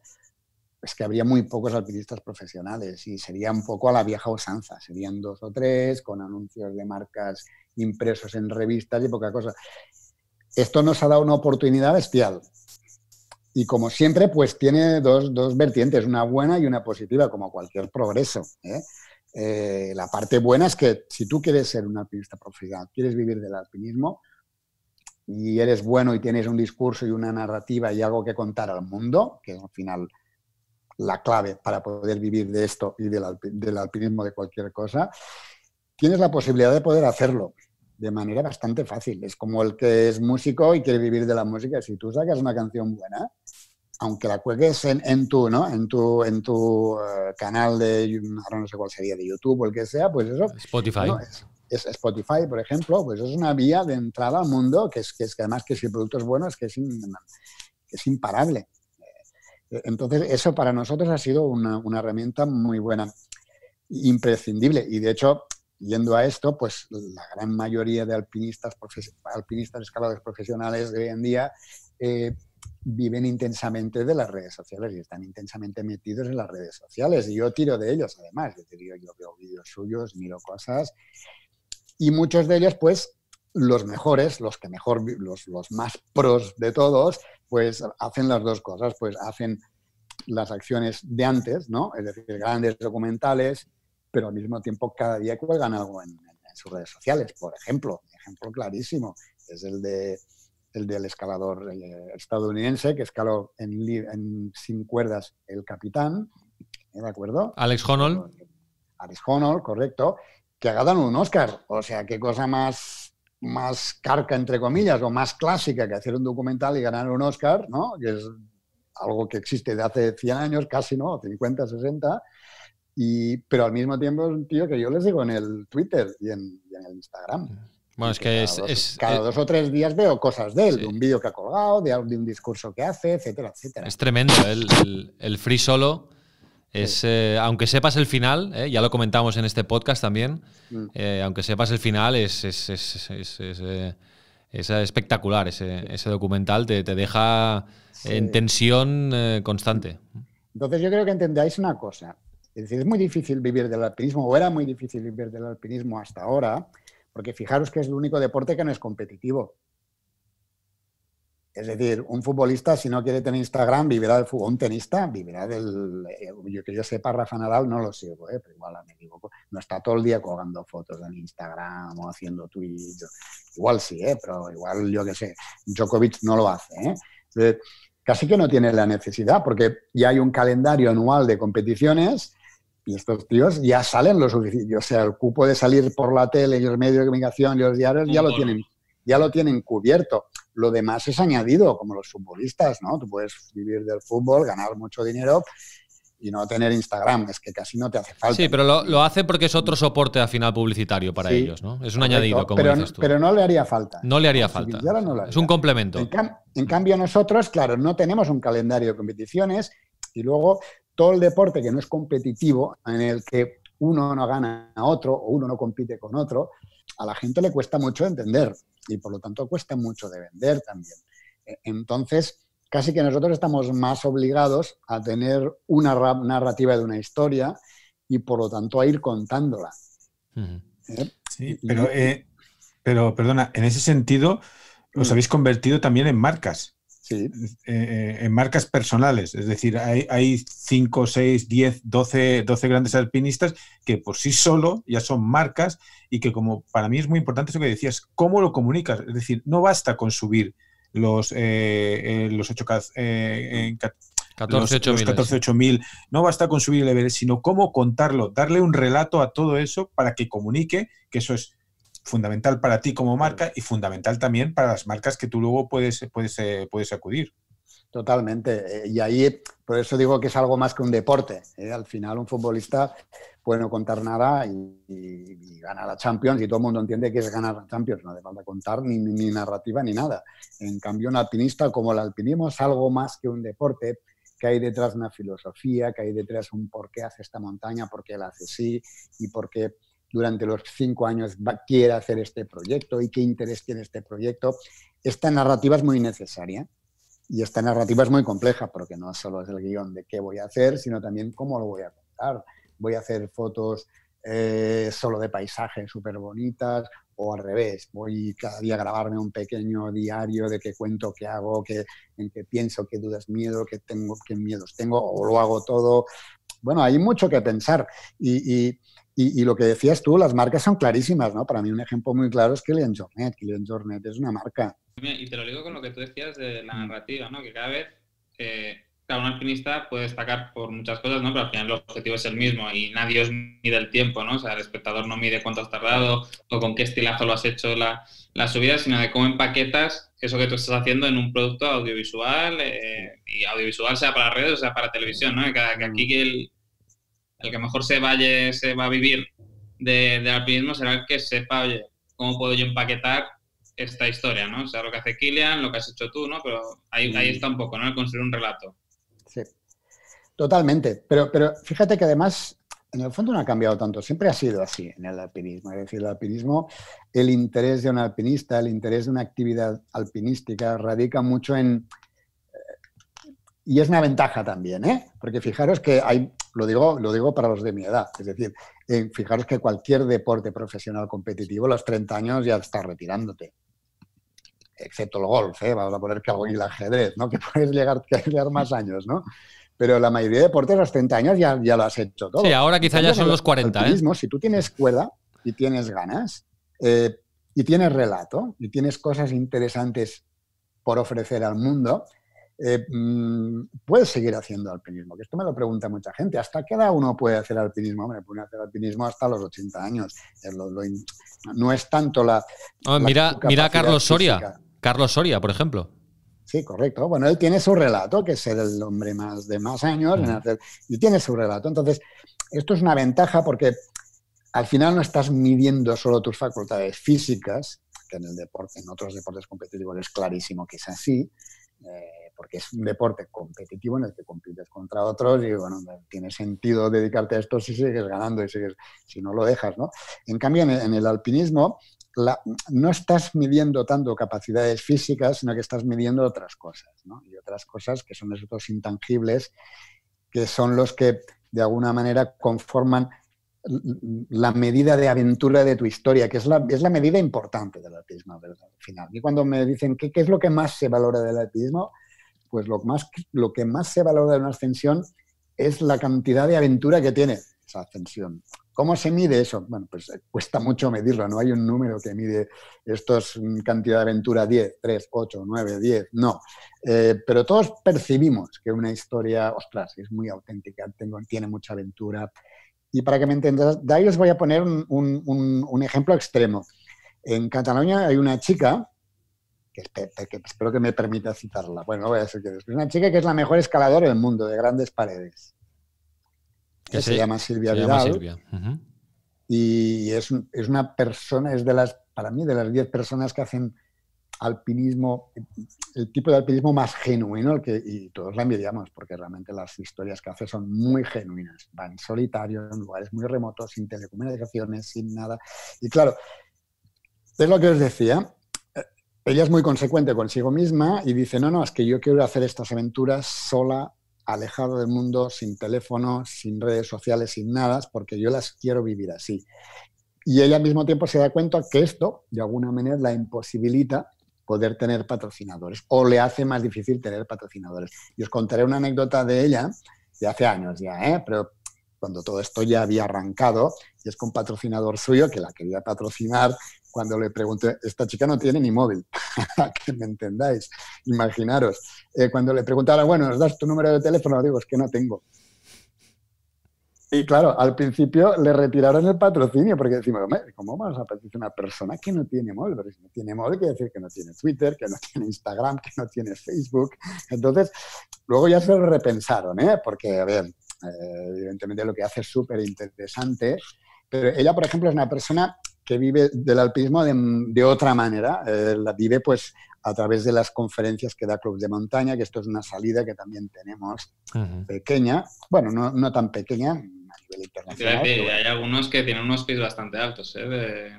es que habría muy pocos alpinistas profesionales y sería un poco a la vieja usanza, serían dos o tres con anuncios de marcas impresos en revistas y poca cosa. Esto nos ha dado una oportunidad bestial y como siempre, pues tiene dos, vertientes, una buena y una positiva, como cualquier progreso. ¿eh? Eh, la parte buena es que si tú quieres ser un alpinista profesional, quieres vivir del alpinismo y eres bueno y tienes un discurso y una narrativa y algo que contar al mundo, que al final la clave para poder vivir de esto y del alpinismo de cualquier cosa, tienes la posibilidad de poder hacerlo de manera bastante fácil. Es como el que es músico y quiere vivir de la música. Si tú sacas una canción buena, aunque la cuelgues en, tu, ¿no? En tu, en tu eh, canal de, no sé cuál sería, de YouTube o el que sea, pues eso. Spotify. es, Spotify, por ejemplo, pues es una vía de entrada al mundo que es que, es, que además que si el producto es bueno es que es, imparable. Eh, entonces, eso para nosotros ha sido una, una herramienta muy buena imprescindible. Y de hecho, yendo a esto, pues la gran mayoría de alpinistas, alpinistas escaladores profesionales de hoy en día eh, viven intensamente de las redes sociales y están intensamente metidos en las redes sociales. Y yo tiro de ellos, además. Yo, tiro, yo veo vídeos suyos, miro cosas. Y muchos de ellos, pues, los mejores, los que mejor, los, los más pros de todos, pues hacen las dos cosas. Pues hacen las acciones de antes, ¿no? Es decir, grandes documentales, pero al mismo tiempo cada día cuelgan algo en, sus redes sociales. Por ejemplo, ejemplo clarísimo es el el del escalador eh, estadounidense que escaló en, sin cuerdas el capitán, ¿eh? ¿de acuerdo? Alex Honnold. Alex Honnold, correcto, que ha un Oscar. O sea, qué cosa más, más carca, entre comillas, o más clásica que hacer un documental y ganar un Oscar, ¿no? Que es algo que existe de hace 100 años, casi, ¿no? 50, 60 pero al mismo tiempo un tío que yo le digo en el Twitter y en, el Instagram. Mm. Bueno, es que es, cada eh, dos o tres días veo cosas de él, de un vídeo que ha colgado, de, un discurso que hace, etcétera, etcétera. Es tremendo, ¿eh? el, free solo. Es, eh, aunque sepas el final, ya lo comentamos en este podcast también, mm. aunque sepas el final, es, es espectacular ese, ese, documental, te, te deja en tensión constante. Entonces yo creo que entendáis una cosa, es decir, es muy difícil vivir del alpinismo, o era muy difícil vivir del alpinismo hasta ahora, porque fijaros que es el único deporte que no es competitivo. Es decir, un futbolista, si no quiere tener Instagram, vivirá del fútbol. Un tenista vivirá del. Eh, yo que yo sepa, Rafa Nadal no lo sigo, eh, pero igual me equivoco. No está todo el día colgando fotos en Instagram o haciendo tweets. Igual sí, ¿eh? pero igual yo que sé. Djokovic no lo hace. Eh. casi que no tiene la necesidad, porque ya hay un calendario anual de competiciones y estos tíos ya salen los, O sea, el cupo de salir por la tele y los medios de comunicación y los diarios ya lo, tienen, ya lo tienen cubierto. Lo demás es añadido, como los futbolistas, ¿no? Tú puedes vivir del fútbol, ganar mucho dinero y no tener Instagram, es que casi no te hace falta. Sí, pero lo, hace porque es otro soporte al final publicitario para ellos, ¿no? Es un añadido, como pero, Pero no le haría falta. No le haría falta. Es un complemento. en, cambio, nosotros, claro, no tenemos un calendario de competiciones y luego todo el deporte que no es competitivo, en el que uno no gana a otro o uno no compite con otro, a la gente le cuesta mucho entender y por lo tanto cuesta mucho de vender también. E-, entonces, casi que nosotros estamos más obligados a tener una narrativa de una historia y por lo tanto a ir contándola. ¿Eh? Sí, pero, eh, pero perdona, en ese sentido os mm. habéis convertido también en marcas. Eh, eh, en marcas personales. Es decir, hay, cinco 5, 6, 10, 12, grandes alpinistas que por sí solo ya son marcas y que como para mí es muy importante eso que decías, cómo lo comunicas. Es decir, no basta con subir los, eh, eh, los 8.000, eh, No basta con subir el sino cómo contarlo, darle un relato a todo eso para que comunique que eso es fundamental para ti como marca y fundamental también para las marcas que tú luego puedes, puedes, eh, puedes acudir. Totalmente. Eh, y ahí, por eso digo que es algo más que un deporte. ¿eh? Al final, un futbolista puede no contar nada y, ganar a Champions, y todo el mundo entiende que es ganar a Champions. No hace falta contar ni, ni, ni, narrativa ni nada. En cambio, un alpinista como el alpinismo es algo más que un deporte, que hay detrás una filosofía, que hay detrás un por qué hace esta montaña, por qué la hace así y por qué durante los cinco años va, quiere hacer este proyecto y qué interés tiene este proyecto. Esta narrativa es muy necesaria y esta narrativa es muy compleja porque no solo es el guión de qué voy a hacer, sino también cómo lo voy a contar. Voy a hacer fotos eh, solo de paisajes súper bonitas o al revés, voy cada día a grabarme un pequeño diario de qué cuento, qué hago, qué, en qué pienso, qué dudas miedo, qué, tengo, qué miedos tengo o lo hago todo. Bueno, hay mucho que pensar y y, lo que decías tú, las marcas son clarísimas, ¿no? Para mí un ejemplo muy claro es Kilian Jornet. Kilian Jornet es una marca. Y te lo digo con lo que tú decías de la mm. narrativa, ¿no? Que cada vez, eh, cada un alpinista puede destacar por muchas cosas, ¿no? Pero al final el objetivo es el mismo y nadie os mide el tiempo, ¿no? O sea, el espectador no mide cuánto has tardado o con qué estilazo lo has hecho la, la subida, sino de cómo empaquetas eso que tú estás haciendo en un producto audiovisual eh, y audiovisual sea para redes o sea para televisión, ¿no? Que, mm. aquí el el que mejor se vaya, se va a vivir de, alpinismo será el que sepa, oye, cómo puedo yo empaquetar esta historia, ¿no? O sea, lo que hace Kilian, lo que has hecho tú, ¿no? Pero ahí, ahí mm. está un poco, ¿no? El construir un relato. Sí, totalmente. Pero, pero fíjate que además, en el fondo no ha cambiado tanto, siempre ha sido así en el alpinismo. Es decir, el alpinismo, el interés de un alpinista, el interés de una actividad alpinística radica mucho en... Eh, y es una ventaja también, ¿eh? Porque fijaros que hay, lo digo, lo digo para los de mi edad. Es decir, fijaros que cualquier deporte profesional competitivo, a los 30 años ya está retirándote. Excepto el golf, ¿eh? vamos a poner que algo el ajedrez, ¿no? [LAUGHS] que puedes llegar, a llegar más años, ¿no? Pero la mayoría de deportes a los 30 años ya, ya lo has hecho todo. Sí, ahora quizá ya son los 40. ¿eh? años. Si tú tienes cuerda y tienes ganas eh, y tienes relato y tienes cosas interesantes por ofrecer al mundo, eh, mm, puedes seguir haciendo alpinismo, que esto me lo pregunta mucha gente, ¿hasta qué edad uno puede hacer alpinismo? Hombre, puede hacer alpinismo hasta los 80 años, eh, no es tanto la... Ah, mira, mira a Carlos Soria, Carlos Soria, por ejemplo. Sí, correcto. Bueno, él tiene su relato, que es el hombre más de más años, mm. y tiene su relato. Entonces, esto es una ventaja porque al final no estás midiendo solo tus facultades físicas, que en el deporte, en otros deportes competitivos es clarísimo que es así, eh, porque es un deporte competitivo en el que compites contra otros y bueno, tiene sentido dedicarte a esto si sigues ganando y sigues, si no lo dejas, ¿no? En cambio, en el, alpinismo no estás midiendo tanto capacidades físicas, sino que estás midiendo otras cosas, ¿no? Y otras cosas que son esos intangibles que son los que de alguna manera conforman la medida de aventura de tu historia, que es la, es la medida importante del alpinismo al final. Y cuando me dicen qué, qué es lo que más se valora del alpinismo, pues lo, más, lo que más se valora de una ascensión es la cantidad de aventura que tiene esa ascensión. ¿Cómo se mide eso? Bueno, pues eh, cuesta mucho medirlo, no hay un número que mide esto es mm, cantidad de aventura 10, 3, 8, 9, 10, no. Eh, pero todos percibimos que una historia, ostras, es muy auténtica, tiene mucha aventura. Y para que me entendas, de ahí les voy a poner un ejemplo extremo. En Cataluña hay una chica espero que me permita citarla. Bueno, voy a decir que es una chica que es la mejor escaladora del mundo de grandes paredes. Que se, llama Silvia se Y es, una persona, es de las, para mí, de las 10 personas que hacen alpinismo, el tipo de alpinismo más genuino, que, y todos la envidiamos, porque realmente las historias que hace son muy genuinas. Van solitario, en lugares muy remotos, sin telecomunicaciones, sin nada. Y claro, es lo que os decía, ella es muy consecuente consigo misma y dice, no, no, es que yo quiero hacer estas aventuras sola, alejada del mundo, sin teléfono, sin redes sociales, sin nada, porque yo las quiero vivir así. Y ella al mismo tiempo se da cuenta que esto, de alguna manera, la imposibilita poder tener patrocinadores o le hace más difícil tener patrocinadores. Y os contaré una anécdota de ella de hace años ya, ¿eh? pero cuando todo esto ya había arrancado, y es con patrocinador suyo que la quería patrocinar cuando le pregunté, esta chica no tiene ni móvil, [LAUGHS] que me entendáis, imaginaros. Eh, cuando le preguntaron, bueno, ¿nos das tu número de teléfono? Digo, es que no tengo. Y claro, al principio le retiraron el patrocinio porque decimos, ¿cómo vamos a patrocinar a una persona que no tiene móvil? Porque si no tiene móvil quiere decir que no tiene Twitter, que no [LAUGHS] tiene Instagram, que no tiene Facebook. Entonces, luego ya se lo repensaron, ¿eh? Porque, a ver, eh, evidentemente lo que hace es súper interesante, pero ella, por ejemplo, es una persona que vive del alpinismo de, otra manera, eh, vive pues a través de las conferencias que da Club de Montaña, que esto es una salida que también tenemos pequeña, bueno, no, tan pequeña a nivel internacional. Hay algunos que tienen unos pies bastante altos ¿eh?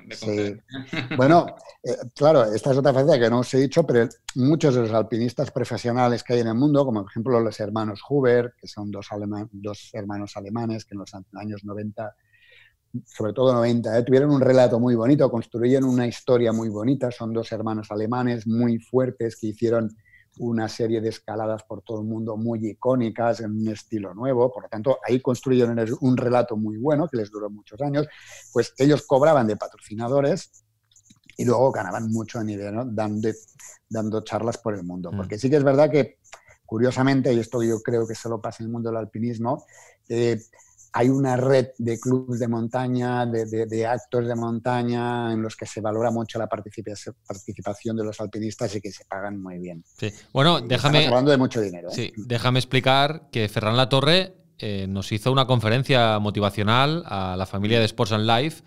Bueno, [LAUGHS] eh, claro, esta es otra faceta que no os he dicho, pero muchos de los alpinistas profesionales que hay en el mundo, como por ejemplo los hermanos Huber, que son dos, dos hermanos alemanes que en los años 90 sobre todo 90, ¿eh? tuvieron un relato muy bonito, construyeron una historia muy bonita, son dos hermanos alemanes muy fuertes que hicieron una serie de escaladas por todo el mundo muy icónicas en un estilo nuevo, por lo tanto ahí construyeron un relato muy bueno que les duró muchos años, pues ellos cobraban de patrocinadores y luego ganaban mucho en idea, dando, dando charlas por el mundo, mm. porque sí que es verdad que curiosamente, y esto yo creo que solo pasa en el mundo del alpinismo, eh, hay una red de clubes de montaña, de, actos de montaña en los que se valora mucho la participación de los alpinistas y que se pagan muy bien. Sí. Bueno, déjame. hablando de mucho dinero. ¿eh? Sí, déjame explicar que Ferran Latorre Torre eh, nos hizo una conferencia motivacional a la familia de Sports and Life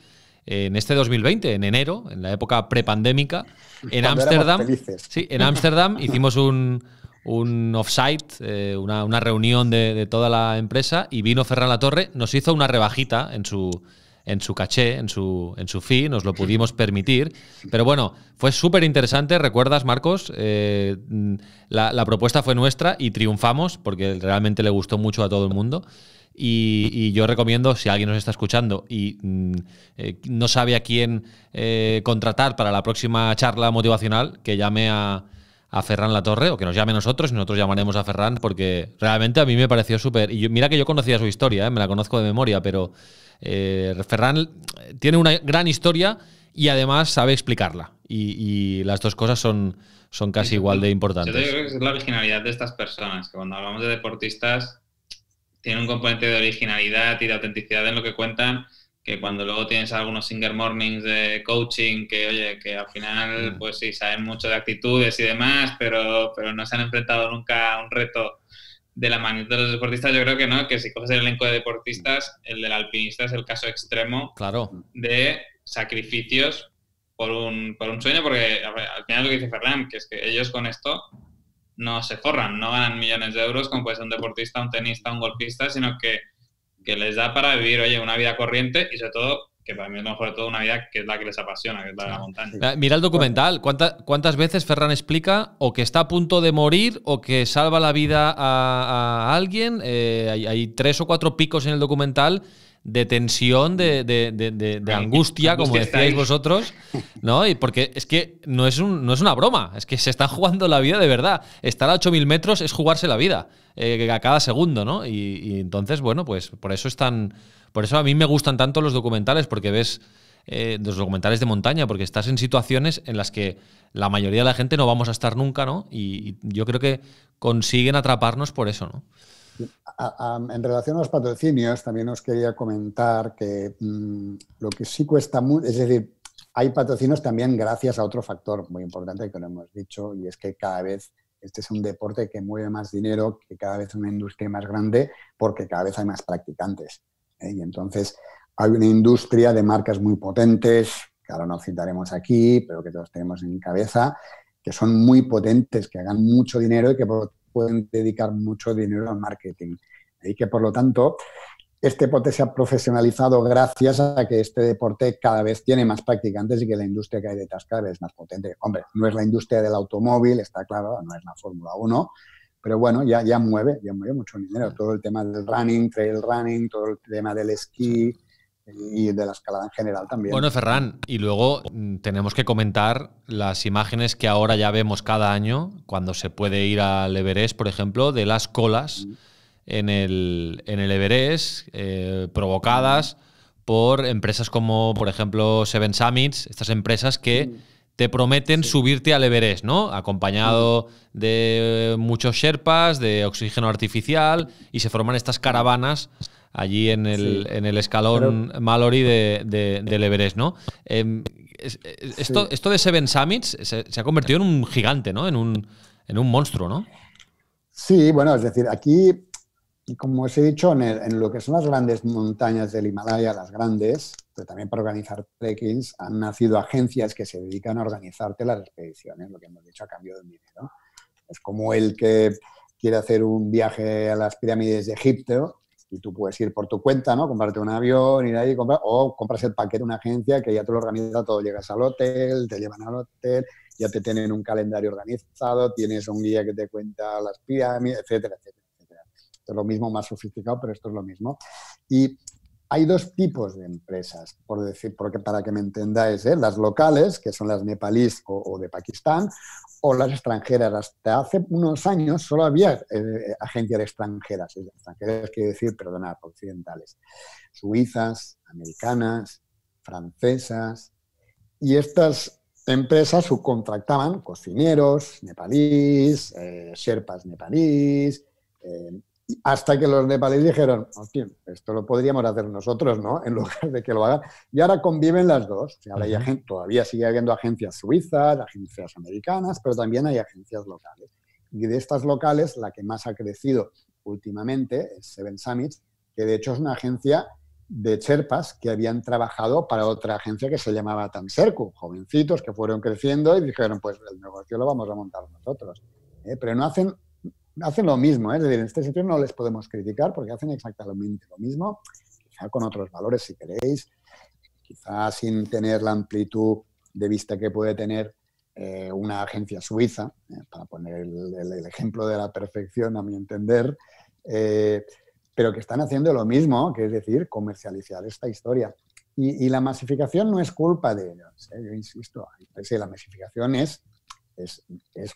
eh, en este 2020, en enero, en la época prepandémica, en Ámsterdam. Sí, en Ámsterdam [LAUGHS] hicimos un, un offsite, eh, una, reunión de, toda la empresa y vino Ferran La Torre, nos hizo una rebajita en su en su caché, en su, en su fee, nos lo pudimos permitir. Pero bueno, fue súper interesante, ¿recuerdas, Marcos? Eh, la, propuesta fue nuestra y triunfamos porque realmente le gustó mucho a todo el mundo. Y, yo recomiendo, si alguien nos está escuchando y mm, eh, no sabe a quién contratar para la próxima charla motivacional, que llame a, a Ferran La Torre o que nos llame nosotros y nosotros llamaremos a Ferran porque realmente a mí me pareció súper... Y mira que yo conocía su historia, ¿eh? me la conozco de memoria, pero eh, Ferran eh, tiene una gran historia y además sabe explicarla. Y, las dos cosas son, son casi igual de importantes. Yo creo que es la originalidad de estas personas, que cuando hablamos de deportistas tiene un componente de originalidad y de autenticidad en lo que cuentan que cuando luego tienes algunos Singer Mornings de coaching, que oye, que al final, mm. pues sí, saben mucho de actitudes y demás, pero, pero no se han enfrentado nunca a un reto de la magnitud de los deportistas, yo creo que no, que si coges el elenco de deportistas, el del alpinista es el caso extremo de sacrificios por un, por un sueño, porque al final lo que dice Fernán que es que ellos con esto no se forran, no ganan millones de euros como puede un deportista, un tenista, un golfista, sino que que les da para vivir, oye, una vida corriente y sobre todo, que para mí es lo mejor de todo, una vida que es la que les apasiona, que es la de la ah, montaña. Ah, mira el documental, ¿cuántas veces Ferran explica o que está a punto de morir o que salva la vida a, alguien? Eh, hay, tres o cuatro picos en el documental de tensión, de, de, de, de angustia, como decíais vosotros, ¿no? Y porque es que no es, un, no es una broma, es que se está [LAUGHS] jugando la vida de verdad. Estar a 8.000 metros es jugarse la vida eh, a cada segundo, ¿no? Y, entonces, bueno, pues por eso están, por eso a mí me gustan tanto los documentales, porque ves eh, los documentales de montaña, porque estás en situaciones en las que la mayoría de la gente no vamos a estar nunca, ¿no? y yo creo que consiguen atraparnos por eso, ¿no? en relación a los patrocinios, también os quería comentar que mm, lo que sí cuesta mucho, es decir, hay patrocinios también gracias a otro factor muy importante que no hemos dicho, y es que cada vez este es un deporte que mueve más dinero, que cada vez es una industria más grande, porque cada vez hay más practicantes. ¿eh? Y entonces hay una industria de marcas muy potentes, que ahora no citaremos aquí, pero que todos tenemos en cabeza, que son muy potentes, que hagan mucho dinero y que pueden dedicar mucho dinero al marketing. Y que por lo tanto este deporte se ha profesionalizado gracias a que este deporte cada vez tiene más practicantes y que la industria que hay detrás cada vez es más potente. Hombre, no es la industria del automóvil, está claro, no es la Fórmula 1, pero bueno, ya, ya mueve, ya mueve mucho dinero. Todo el tema del running, trail running, todo el tema del esquí, y de la escalada en general también. Bueno, Ferran, y luego mm, tenemos que comentar las imágenes que ahora ya vemos cada año, cuando se puede ir al Everest, por ejemplo, de las colas en el, en Everest eh, provocadas por empresas como, por ejemplo, Seven Summits, estas empresas que te prometen subirte al Everest, ¿no? Acompañado de muchos sherpas, de oxígeno artificial, y se forman estas caravanas allí en el, escalón Mallory de, del Everest, ¿no? Em, esto, esto de Seven Summits se, ha convertido en un gigante, ¿no? En un, monstruo, ¿no? Sí, bueno, es decir, aquí, como os he dicho, en, lo que son las grandes montañas del Himalaya, las grandes, pero también para organizar trekkings han nacido agencias que se dedican a organizarte las expediciones, lo que hemos dicho a cambio de dinero. Es como el que quiere hacer un viaje a las pirámides de Egipto y tú puedes ir por tu cuenta, ¿no? Comprarte un avión, ir ahí, comprar, o compras el paquete de una agencia que ya te lo organiza todo. Llegas al hotel, te llevan al hotel, ya te tienen un calendario organizado, tienes un guía que te cuenta las pirámides, etcétera, etcétera, etcétera. Esto es lo mismo, más sofisticado, pero esto es lo mismo. Y hay dos tipos de empresas, por decir, para que me entendáis, ¿eh? las locales, que son las nepalíes o, de Pakistán, o las extranjeras. Hasta hace unos años solo había eh, agencias extranjeras, extranjeras quiere decir, perdonad, occidentales, suizas, americanas, francesas, y estas empresas subcontractaban cocineros nepalíes, eh, sherpas nepalíes, hasta que los nepalíes dijeron, esto lo podríamos hacer nosotros, ¿no? En lugar de que lo hagan. Y ahora conviven las dos. todavía sigue habiendo agencias suizas, agencias americanas, pero también hay agencias locales. Y de estas locales, la que más ha crecido últimamente es Seven Summits, que de hecho es una agencia de Cherpas que habían trabajado para otra agencia que se llamaba Tansercu, jovencitos que fueron creciendo y dijeron, pues el negocio lo vamos a montar nosotros. ¿eh? Pero no hacen hacen lo mismo, ¿eh? es decir, en este sentido no les podemos criticar porque hacen exactamente lo mismo, quizá con otros valores si queréis, quizá sin tener la amplitud de vista que puede tener eh, una agencia suiza, eh, para poner el, ejemplo de la perfección a mi entender, pero que están haciendo lo mismo, que es decir, comercializar esta historia. Y, la masificación no es culpa de ellos, yo insisto, la masificación es, es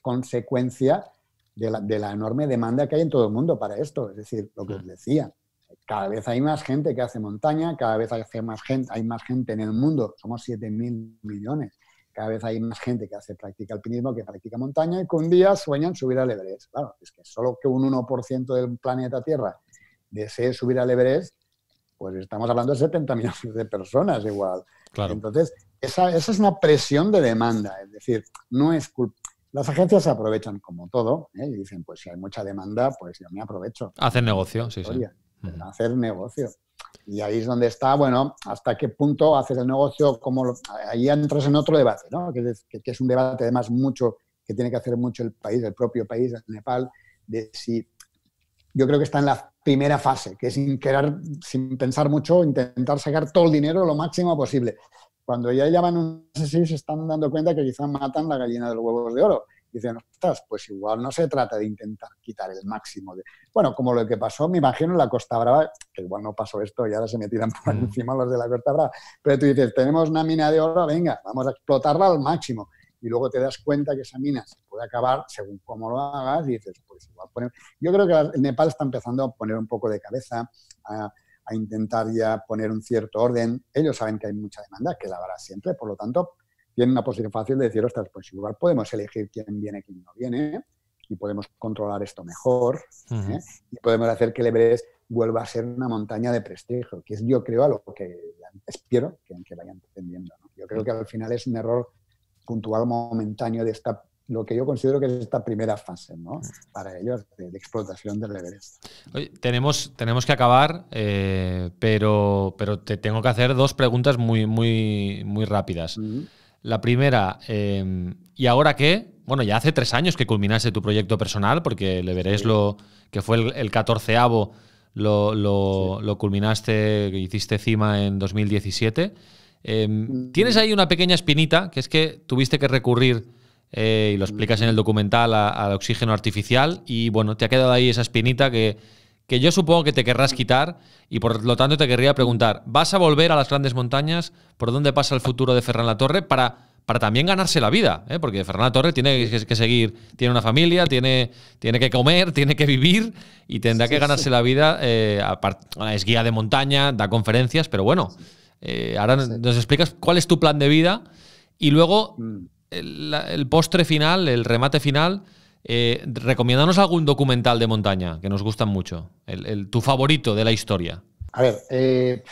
consecuencia de la, enorme demanda que hay en todo el mundo para esto. Es decir, lo que mm. os decía, cada vez hay más gente que hace montaña, cada vez hay más gente, hay más gente en el mundo, somos 7.000 millones, cada vez hay más gente que hace práctica alpinismo que practica montaña y que un día sueñan subir al Everest. Claro, es que solo que un 1% del planeta Tierra desee subir al Everest, pues estamos hablando de 70 millones de personas igual. Entonces, esa, es una presión de demanda, es decir, no es, culpa las agencias se aprovechan como todo ¿eh? y dicen, pues si hay mucha demanda, pues yo me aprovecho. Hacer negocio, sí, sí. Hacer negocio. Y ahí es donde está, bueno, hasta qué punto haces el negocio, como lo, ahí entras en otro debate, ¿no? Que, es un debate además mucho, que tiene que hacer mucho el país, el propio país, el Nepal, de si yo creo que está en la primera fase, que es sin querer, sin pensar mucho, intentar sacar todo el dinero lo máximo posible. Cuando ya llaman un asesino se están dando cuenta que quizás matan la gallina de los huevos de oro. Y dicen, estás, pues igual no se trata de intentar quitar el máximo. De... Bueno, como lo que pasó, me imagino, en la Costa Brava, que igual no pasó esto y ahora se me tiran por mm. encima los de la Costa Brava, pero tú dices, tenemos una mina de oro, venga, vamos a explotarla al máximo y luego te das cuenta que esa mina se puede acabar según cómo lo hagas y dices, pues igual poner... Yo creo que el Nepal está empezando a poner un poco de cabeza, a, a intentar ya poner un cierto orden. Ellos saben que hay mucha demanda, que la habrá siempre, por lo tanto, tienen una posición fácil de decir, ostras, pues igual podemos elegir quién viene, quién no viene, y podemos controlar esto mejor, ¿eh? y podemos hacer que el Everest vuelva a ser una montaña de prestigio, que es yo creo a lo que espero que, vayan entendiendo. Yo creo que al final es un error puntual momentáneo de esta lo que yo considero que es esta primera fase, ¿no? Mm. Para ellos, de, explotación del Everest. tenemos, tenemos que acabar, eh, pero, pero te tengo que hacer dos preguntas muy, muy, muy rápidas. La primera, eh, ¿y ahora qué? Bueno, ya hace tres años que culminaste tu proyecto personal, porque el Everest, lo, que fue el, catorceavo, lo, lo, culminaste, hiciste cima en 2017. Em, mm. tienes ahí una pequeña espinita, que es que tuviste que recurrir eh, y lo explicas en el documental al oxígeno artificial y bueno, te ha quedado ahí esa espinita que, yo supongo que te querrás quitar y por lo tanto te querría preguntar, ¿vas a volver a las grandes montañas? ¿Por dónde pasa el futuro de Ferran La Torre? Para, para también ganarse la vida, ¿eh? porque Ferran La Torre tiene que, seguir, tiene una familia, tiene, tiene que comer, [LAUGHS] tiene que vivir y tendrá que ganarse la vida. Eh, es guía de montaña, da conferencias, pero bueno, ahora nos explicas cuál es tu plan de vida y luego... Mm el, postre final, el remate final, eh, recomiéndanos algún documental de montaña que nos gustan mucho. El, tu favorito de la historia. A ver, eh,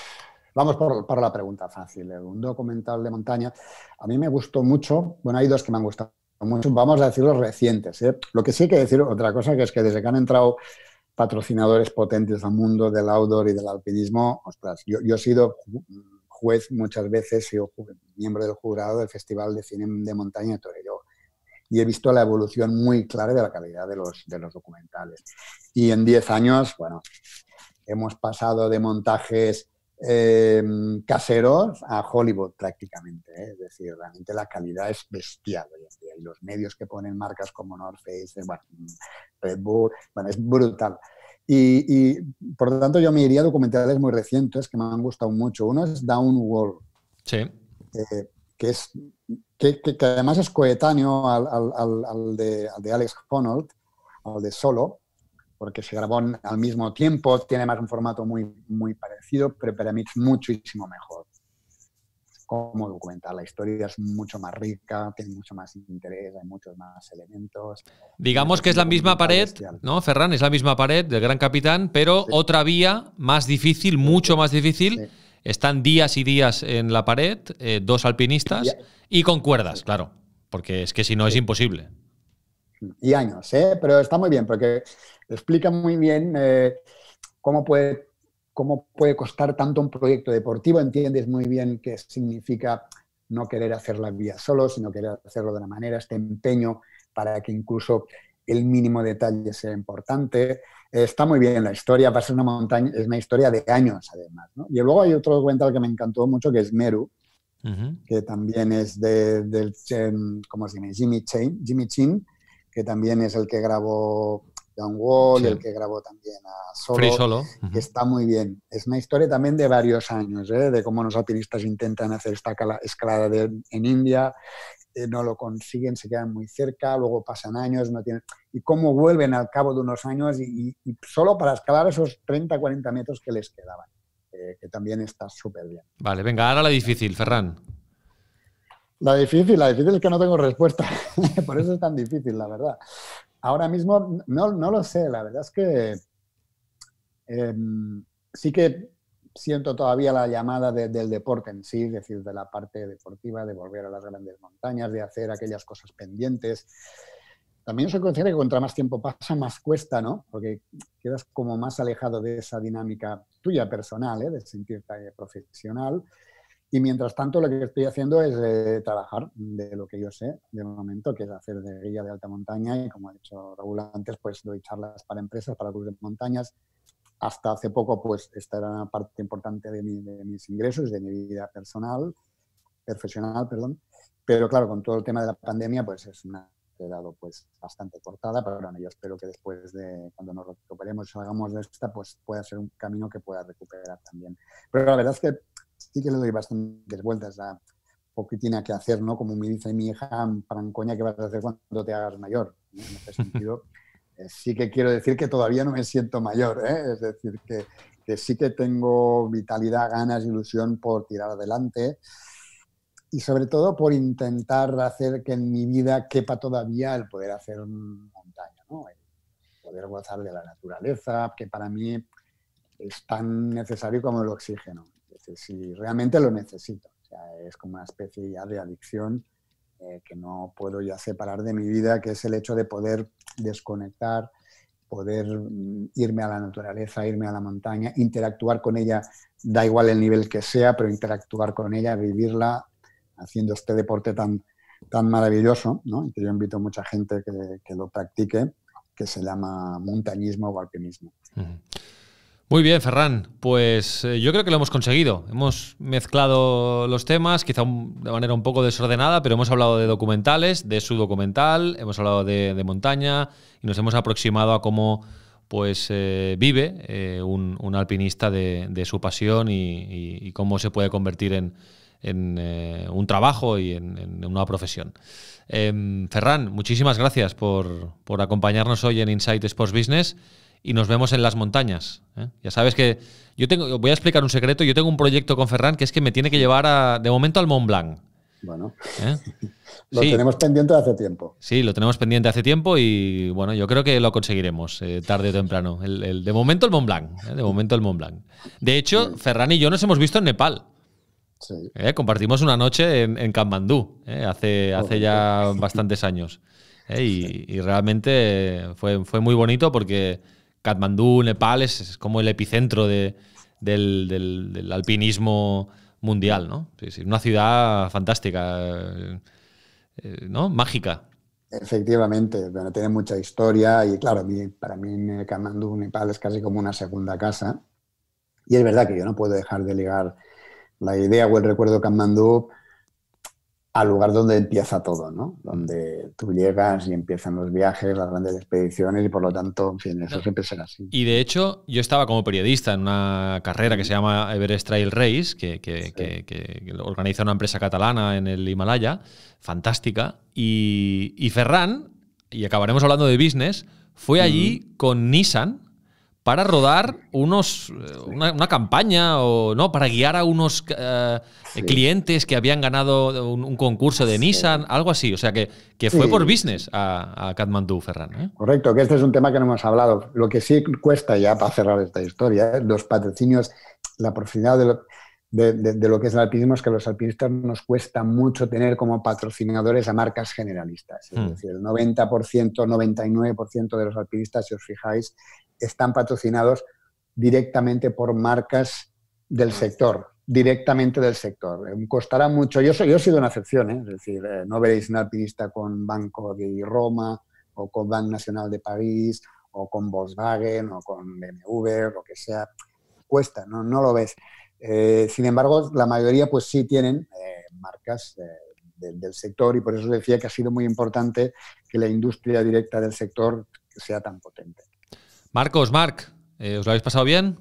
vamos para la pregunta fácil. ¿eh? Un documental de montaña. A mí me gustó mucho. Bueno, hay dos que me han gustado mucho. Vamos a decir los recientes. ¿eh? Lo que sí hay que decir otra cosa, que es que desde que han entrado patrocinadores potentes al mundo del outdoor y del alpinismo, ostras, yo, yo he sido juez muchas veces, yo miembro del jurado del Festival de Cine de Montaña de Torello. y he visto la evolución muy clara de la calidad de los, de los documentales. Y en 10 años, bueno, hemos pasado de montajes em, caseros a Hollywood prácticamente. ¿eh? Es decir, realmente la calidad es bestial Y los medios que ponen marcas como North Face, Red Bull, bueno, es brutal. Y, por lo tanto yo me iría a documentales muy recientes que me han gustado mucho. Uno es Down eh, que, es, que, además es coetáneo al, al, al, de, de, Alex Honnold, al de Solo, porque se grabó al mismo tiempo, tiene más un formato muy, muy parecido, pero para mí es muchísimo mejor cómo documentar. La historia es mucho más rica, tiene mucho más interés, hay muchos más elementos. Digamos que es la misma pared, ¿no, Ferran? Es la misma pared del Gran Capitán, pero otra vía más difícil, mucho más difícil. Están días y días en la pared, eh, dos alpinistas y, con cuerdas, claro, porque es que si no es imposible. Y años, ¿eh? pero está muy bien, porque explica muy bien eh, cómo puede cómo puede costar tanto un proyecto deportivo, entiendes muy bien qué significa no querer hacer la vía solo, sino querer hacerlo de una manera, este empeño para que incluso el mínimo detalle sea importante. Está muy bien la historia, va a ser una montaña, es una historia de años además. Y luego hay otro documental que me encantó mucho que es Meru, que también es de, del, em, ¿cómo se llama? Jimmy Jimmy Chin, que también es el que grabó John Wall, el que grabó también a Solo, está muy bien. Es una historia también de varios años, ¿eh? de cómo los alpinistas intentan hacer esta escalada en India, eh, no lo consiguen, se quedan muy cerca, luego pasan años, no tienen... Y cómo vuelven al cabo de unos años y, solo para escalar esos 30, 40 metros que les quedaban, que también está súper bien. Vale, venga, ahora la difícil, Ferran. La difícil, la difícil es que no tengo respuesta. [LAUGHS] Por eso es tan difícil, la verdad. Ahora mismo no, lo sé, la verdad es que em, sí que siento todavía la llamada del deporte en sí, es decir, de la parte deportiva, de volver a las grandes montañas, de hacer aquellas cosas pendientes. También se consciente que cuanto más tiempo pasa, más cuesta, ¿no? Porque quedas como más alejado de esa dinámica tuya personal, ¿eh? de sentirte eh, profesional. Y mientras tanto, lo que estoy haciendo es eh, trabajar de lo que yo sé de momento, que es hacer de guía de alta montaña. Y como ha dicho Raúl antes, pues doy charlas para empresas, para clubes de montañas. Hasta hace poco, pues esta era una parte importante de, mis ingresos, de mi vida personal, profesional, perdón. Pero claro, con todo el tema de la pandemia, pues es una quedado pues bastante cortada, pero bueno, yo espero que después de cuando nos recuperemos salgamos de esta, pues pueda ser un camino que pueda recuperar también. Pero la verdad es que sí que le doy bastantes vueltas a que tiene que hacer, ¿no? Como me dice mi hija, pancoña, ¿qué vas a hacer cuando te hagas mayor? En ese sentido, eh, sí que quiero decir que todavía no me siento mayor, ¿eh? Es decir, que, sí que tengo vitalidad, ganas, ilusión por tirar adelante y sobre todo por intentar hacer que en mi vida quepa todavía el poder hacer montaña, ¿no? el poder gozar de la naturaleza, que para mí es tan necesario como el oxígeno. Este, si realmente lo necesito. es como una especie ya de adicción eh, que no puedo ya separar de mi vida, que es el hecho de poder desconectar, poder mm, irme a la naturaleza, irme a la montaña, interactuar con ella, da igual el nivel que sea, pero interactuar con ella, vivirla haciendo este deporte tan, tan maravilloso, que yo invito a mucha gente que, que lo practique, que se llama montañismo o alpinismo. Muy bien, Ferran. Pues eh, yo creo que lo hemos conseguido. Hemos mezclado los temas, quizá de manera un poco desordenada, pero hemos hablado de documentales, de su documental, hemos hablado de, montaña y nos hemos aproximado a cómo pues eh, vive eh, un, alpinista de, su pasión y, cómo se puede convertir en, un trabajo y en, una profesión. Em, Ferran, muchísimas gracias por, por acompañarnos hoy en Insight Sports Business y nos vemos en las montañas. ¿eh? Ya sabes que yo tengo, voy a explicar un secreto, yo tengo un proyecto con Ferran que es que me tiene que llevar de momento al Mont Blanc. Bueno, ¿Eh? [LAUGHS] lo tenemos pendiente hace tiempo. Sí, lo tenemos pendiente hace tiempo y bueno, yo creo que lo conseguiremos eh, tarde o temprano. El, de momento el Mont Blanc, de momento el Mont Blanc. De hecho, Ferran y yo nos hemos visto en Nepal. Sí. compartimos una noche en, en Kathmandú hace, hace ya bastantes años. Y, realmente fue, fue muy bonito porque Katmandú, Nepal, es, como el epicentro de, del, alpinismo mundial, ¿no? una ciudad fantástica, eh, eh, ¿no? Mágica. Efectivamente, tiene mucha historia y claro, para mí Kathmandú, Nepal es casi como una segunda casa. Y es verdad que yo no puedo dejar de ligar la idea o el recuerdo de Katmandú al lugar donde empieza todo, ¿no? Donde tú llegas y empiezan los viajes, las grandes expediciones y por lo tanto, en fin, eso siempre será así. Y de hecho, yo estaba como periodista en una carrera que se llama Everest Trail Race, que, organiza una empresa catalana en el Himalaya, fantástica, y, y Ferran, y acabaremos hablando de business, fue allí mm. con Nissan para rodar unos, eh, una, campaña o no, para guiar a unos eh, clientes que habían ganado un, concurso de Nissan, algo así. O sea que, que fue por business a, a Ferran. ¿eh? Correcto, que este es un tema que no hemos hablado. Lo que sí cuesta ya para cerrar esta historia, los patrocinios, la profundidad de lo, que es el alpinismo es que a los alpinistas nos cuesta mucho tener como patrocinadores a marcas generalistas. Es hmm. decir, el 90%, 99% de los alpinistas, si os fijáis, están patrocinados directamente por marcas del sector, directamente del sector. Eh, costará mucho. Yo, soy, yo he sido una excepción, ¿eh? es decir, eh, no veréis un alpinista con Banco de Roma o con Banco Nacional de París o con Volkswagen o con BMW, lo que sea. Cuesta, no, lo ves. sin embargo, la mayoría pues sí tienen marcas del sector y por eso decía que ha sido muy importante que la industria directa del sector sea tan potente. Marcos, Marc, eh, ¿os lo habéis pasado bien?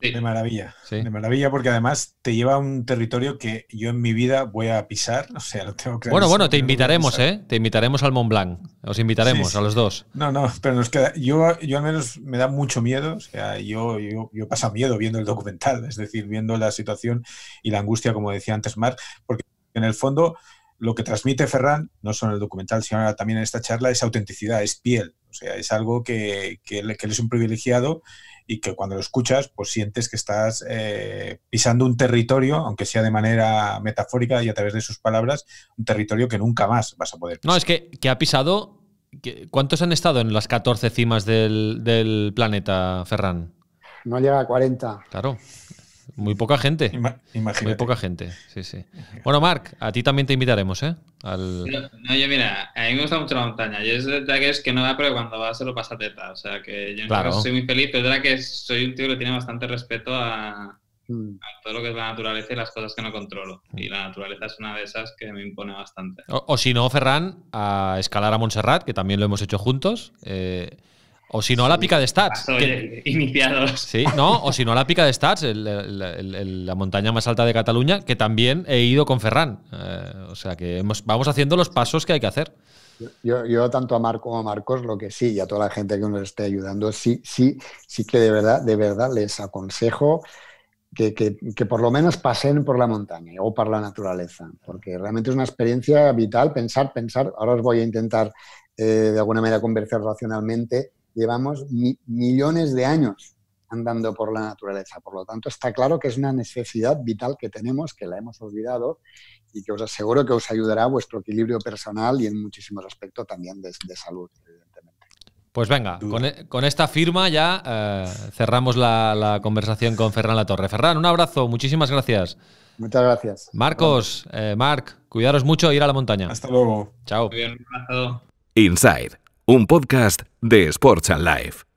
Sí. De maravilla, de maravilla, porque además te lleva a un territorio que yo en mi vida voy a pisar. [LAUGHS] O sea, lo tengo Bueno, bueno, te invitaremos, ¿eh? Te invitaremos al Mont Blanc. Os invitaremos a los dos. No, no, pero nos queda. Yo, yo al menos me da mucho miedo. O sea, yo, yo, yo paso miedo viendo el documental, es decir, viendo la situación y la angustia, como decía antes Marc, porque en el fondo lo que transmite Ferran, no solo en el documental, sino también en esta charla, es autenticidad, es piel. O sea, es algo que, que, él es un privilegiado y que cuando lo escuchas, pues sientes que estás eh, pisando un territorio, aunque sea de manera metafórica y a través de sus palabras, un territorio que nunca más vas a poder. Pisar. No, es que, que ha pisado. ¿Cuántos han estado en las 14 cimas del, del planeta, Ferran? No llega a 40. Claro. Muy poca gente. Muy poca gente, sí, sí. Bueno, Marc, a ti también te invitaremos, ¿eh? Al... No, yo mira, a mí me gusta mucho la montaña. Yo es verdad que es que no va, pero cuando va se lo pasa teta. O sea, que yo en claro. soy muy feliz, pero es verdad que soy un tío que tiene bastante respeto mm. a, todo lo que es la naturaleza y las cosas que no controlo. Y la naturaleza es una de esas que me impone bastante. O, o si no, Ferran, a escalar a Montserrat, que también lo hemos hecho juntos. Eh, o si no, la pica de stats. iniciados. Sí, no, o si no, la pica de stats, la montaña más alta de Cataluña, que también he ido con Ferran. Eh, o sea que vamos haciendo los pasos que hay que hacer. Yo, tanto a Marco como a Marcos, lo que sí, y a toda la gente que nos esté ayudando, sí, sí, sí que de verdad, de verdad les aconsejo que, por lo menos pasen por la montaña o por la naturaleza, porque realmente es una experiencia vital pensar, pensar. Ahora os voy a intentar eh, de alguna manera conversar racionalmente llevamos millones de años andando por la naturaleza. Por lo tanto, está claro que es una necesidad vital que tenemos, que la hemos olvidado y que os aseguro que os ayudará a vuestro equilibrio personal y en muchísimos aspectos también de, salud, evidentemente. Pues venga, e, con, esta firma ya eh, cerramos la, conversación con Ferran La Torre. Ferran, un abrazo, muchísimas gracias. Muchas gracias. Marcos, eh, Marc, cuidaros mucho e ir a la montaña. Hasta luego. Chao. un Inside un podcast de Sports and Life.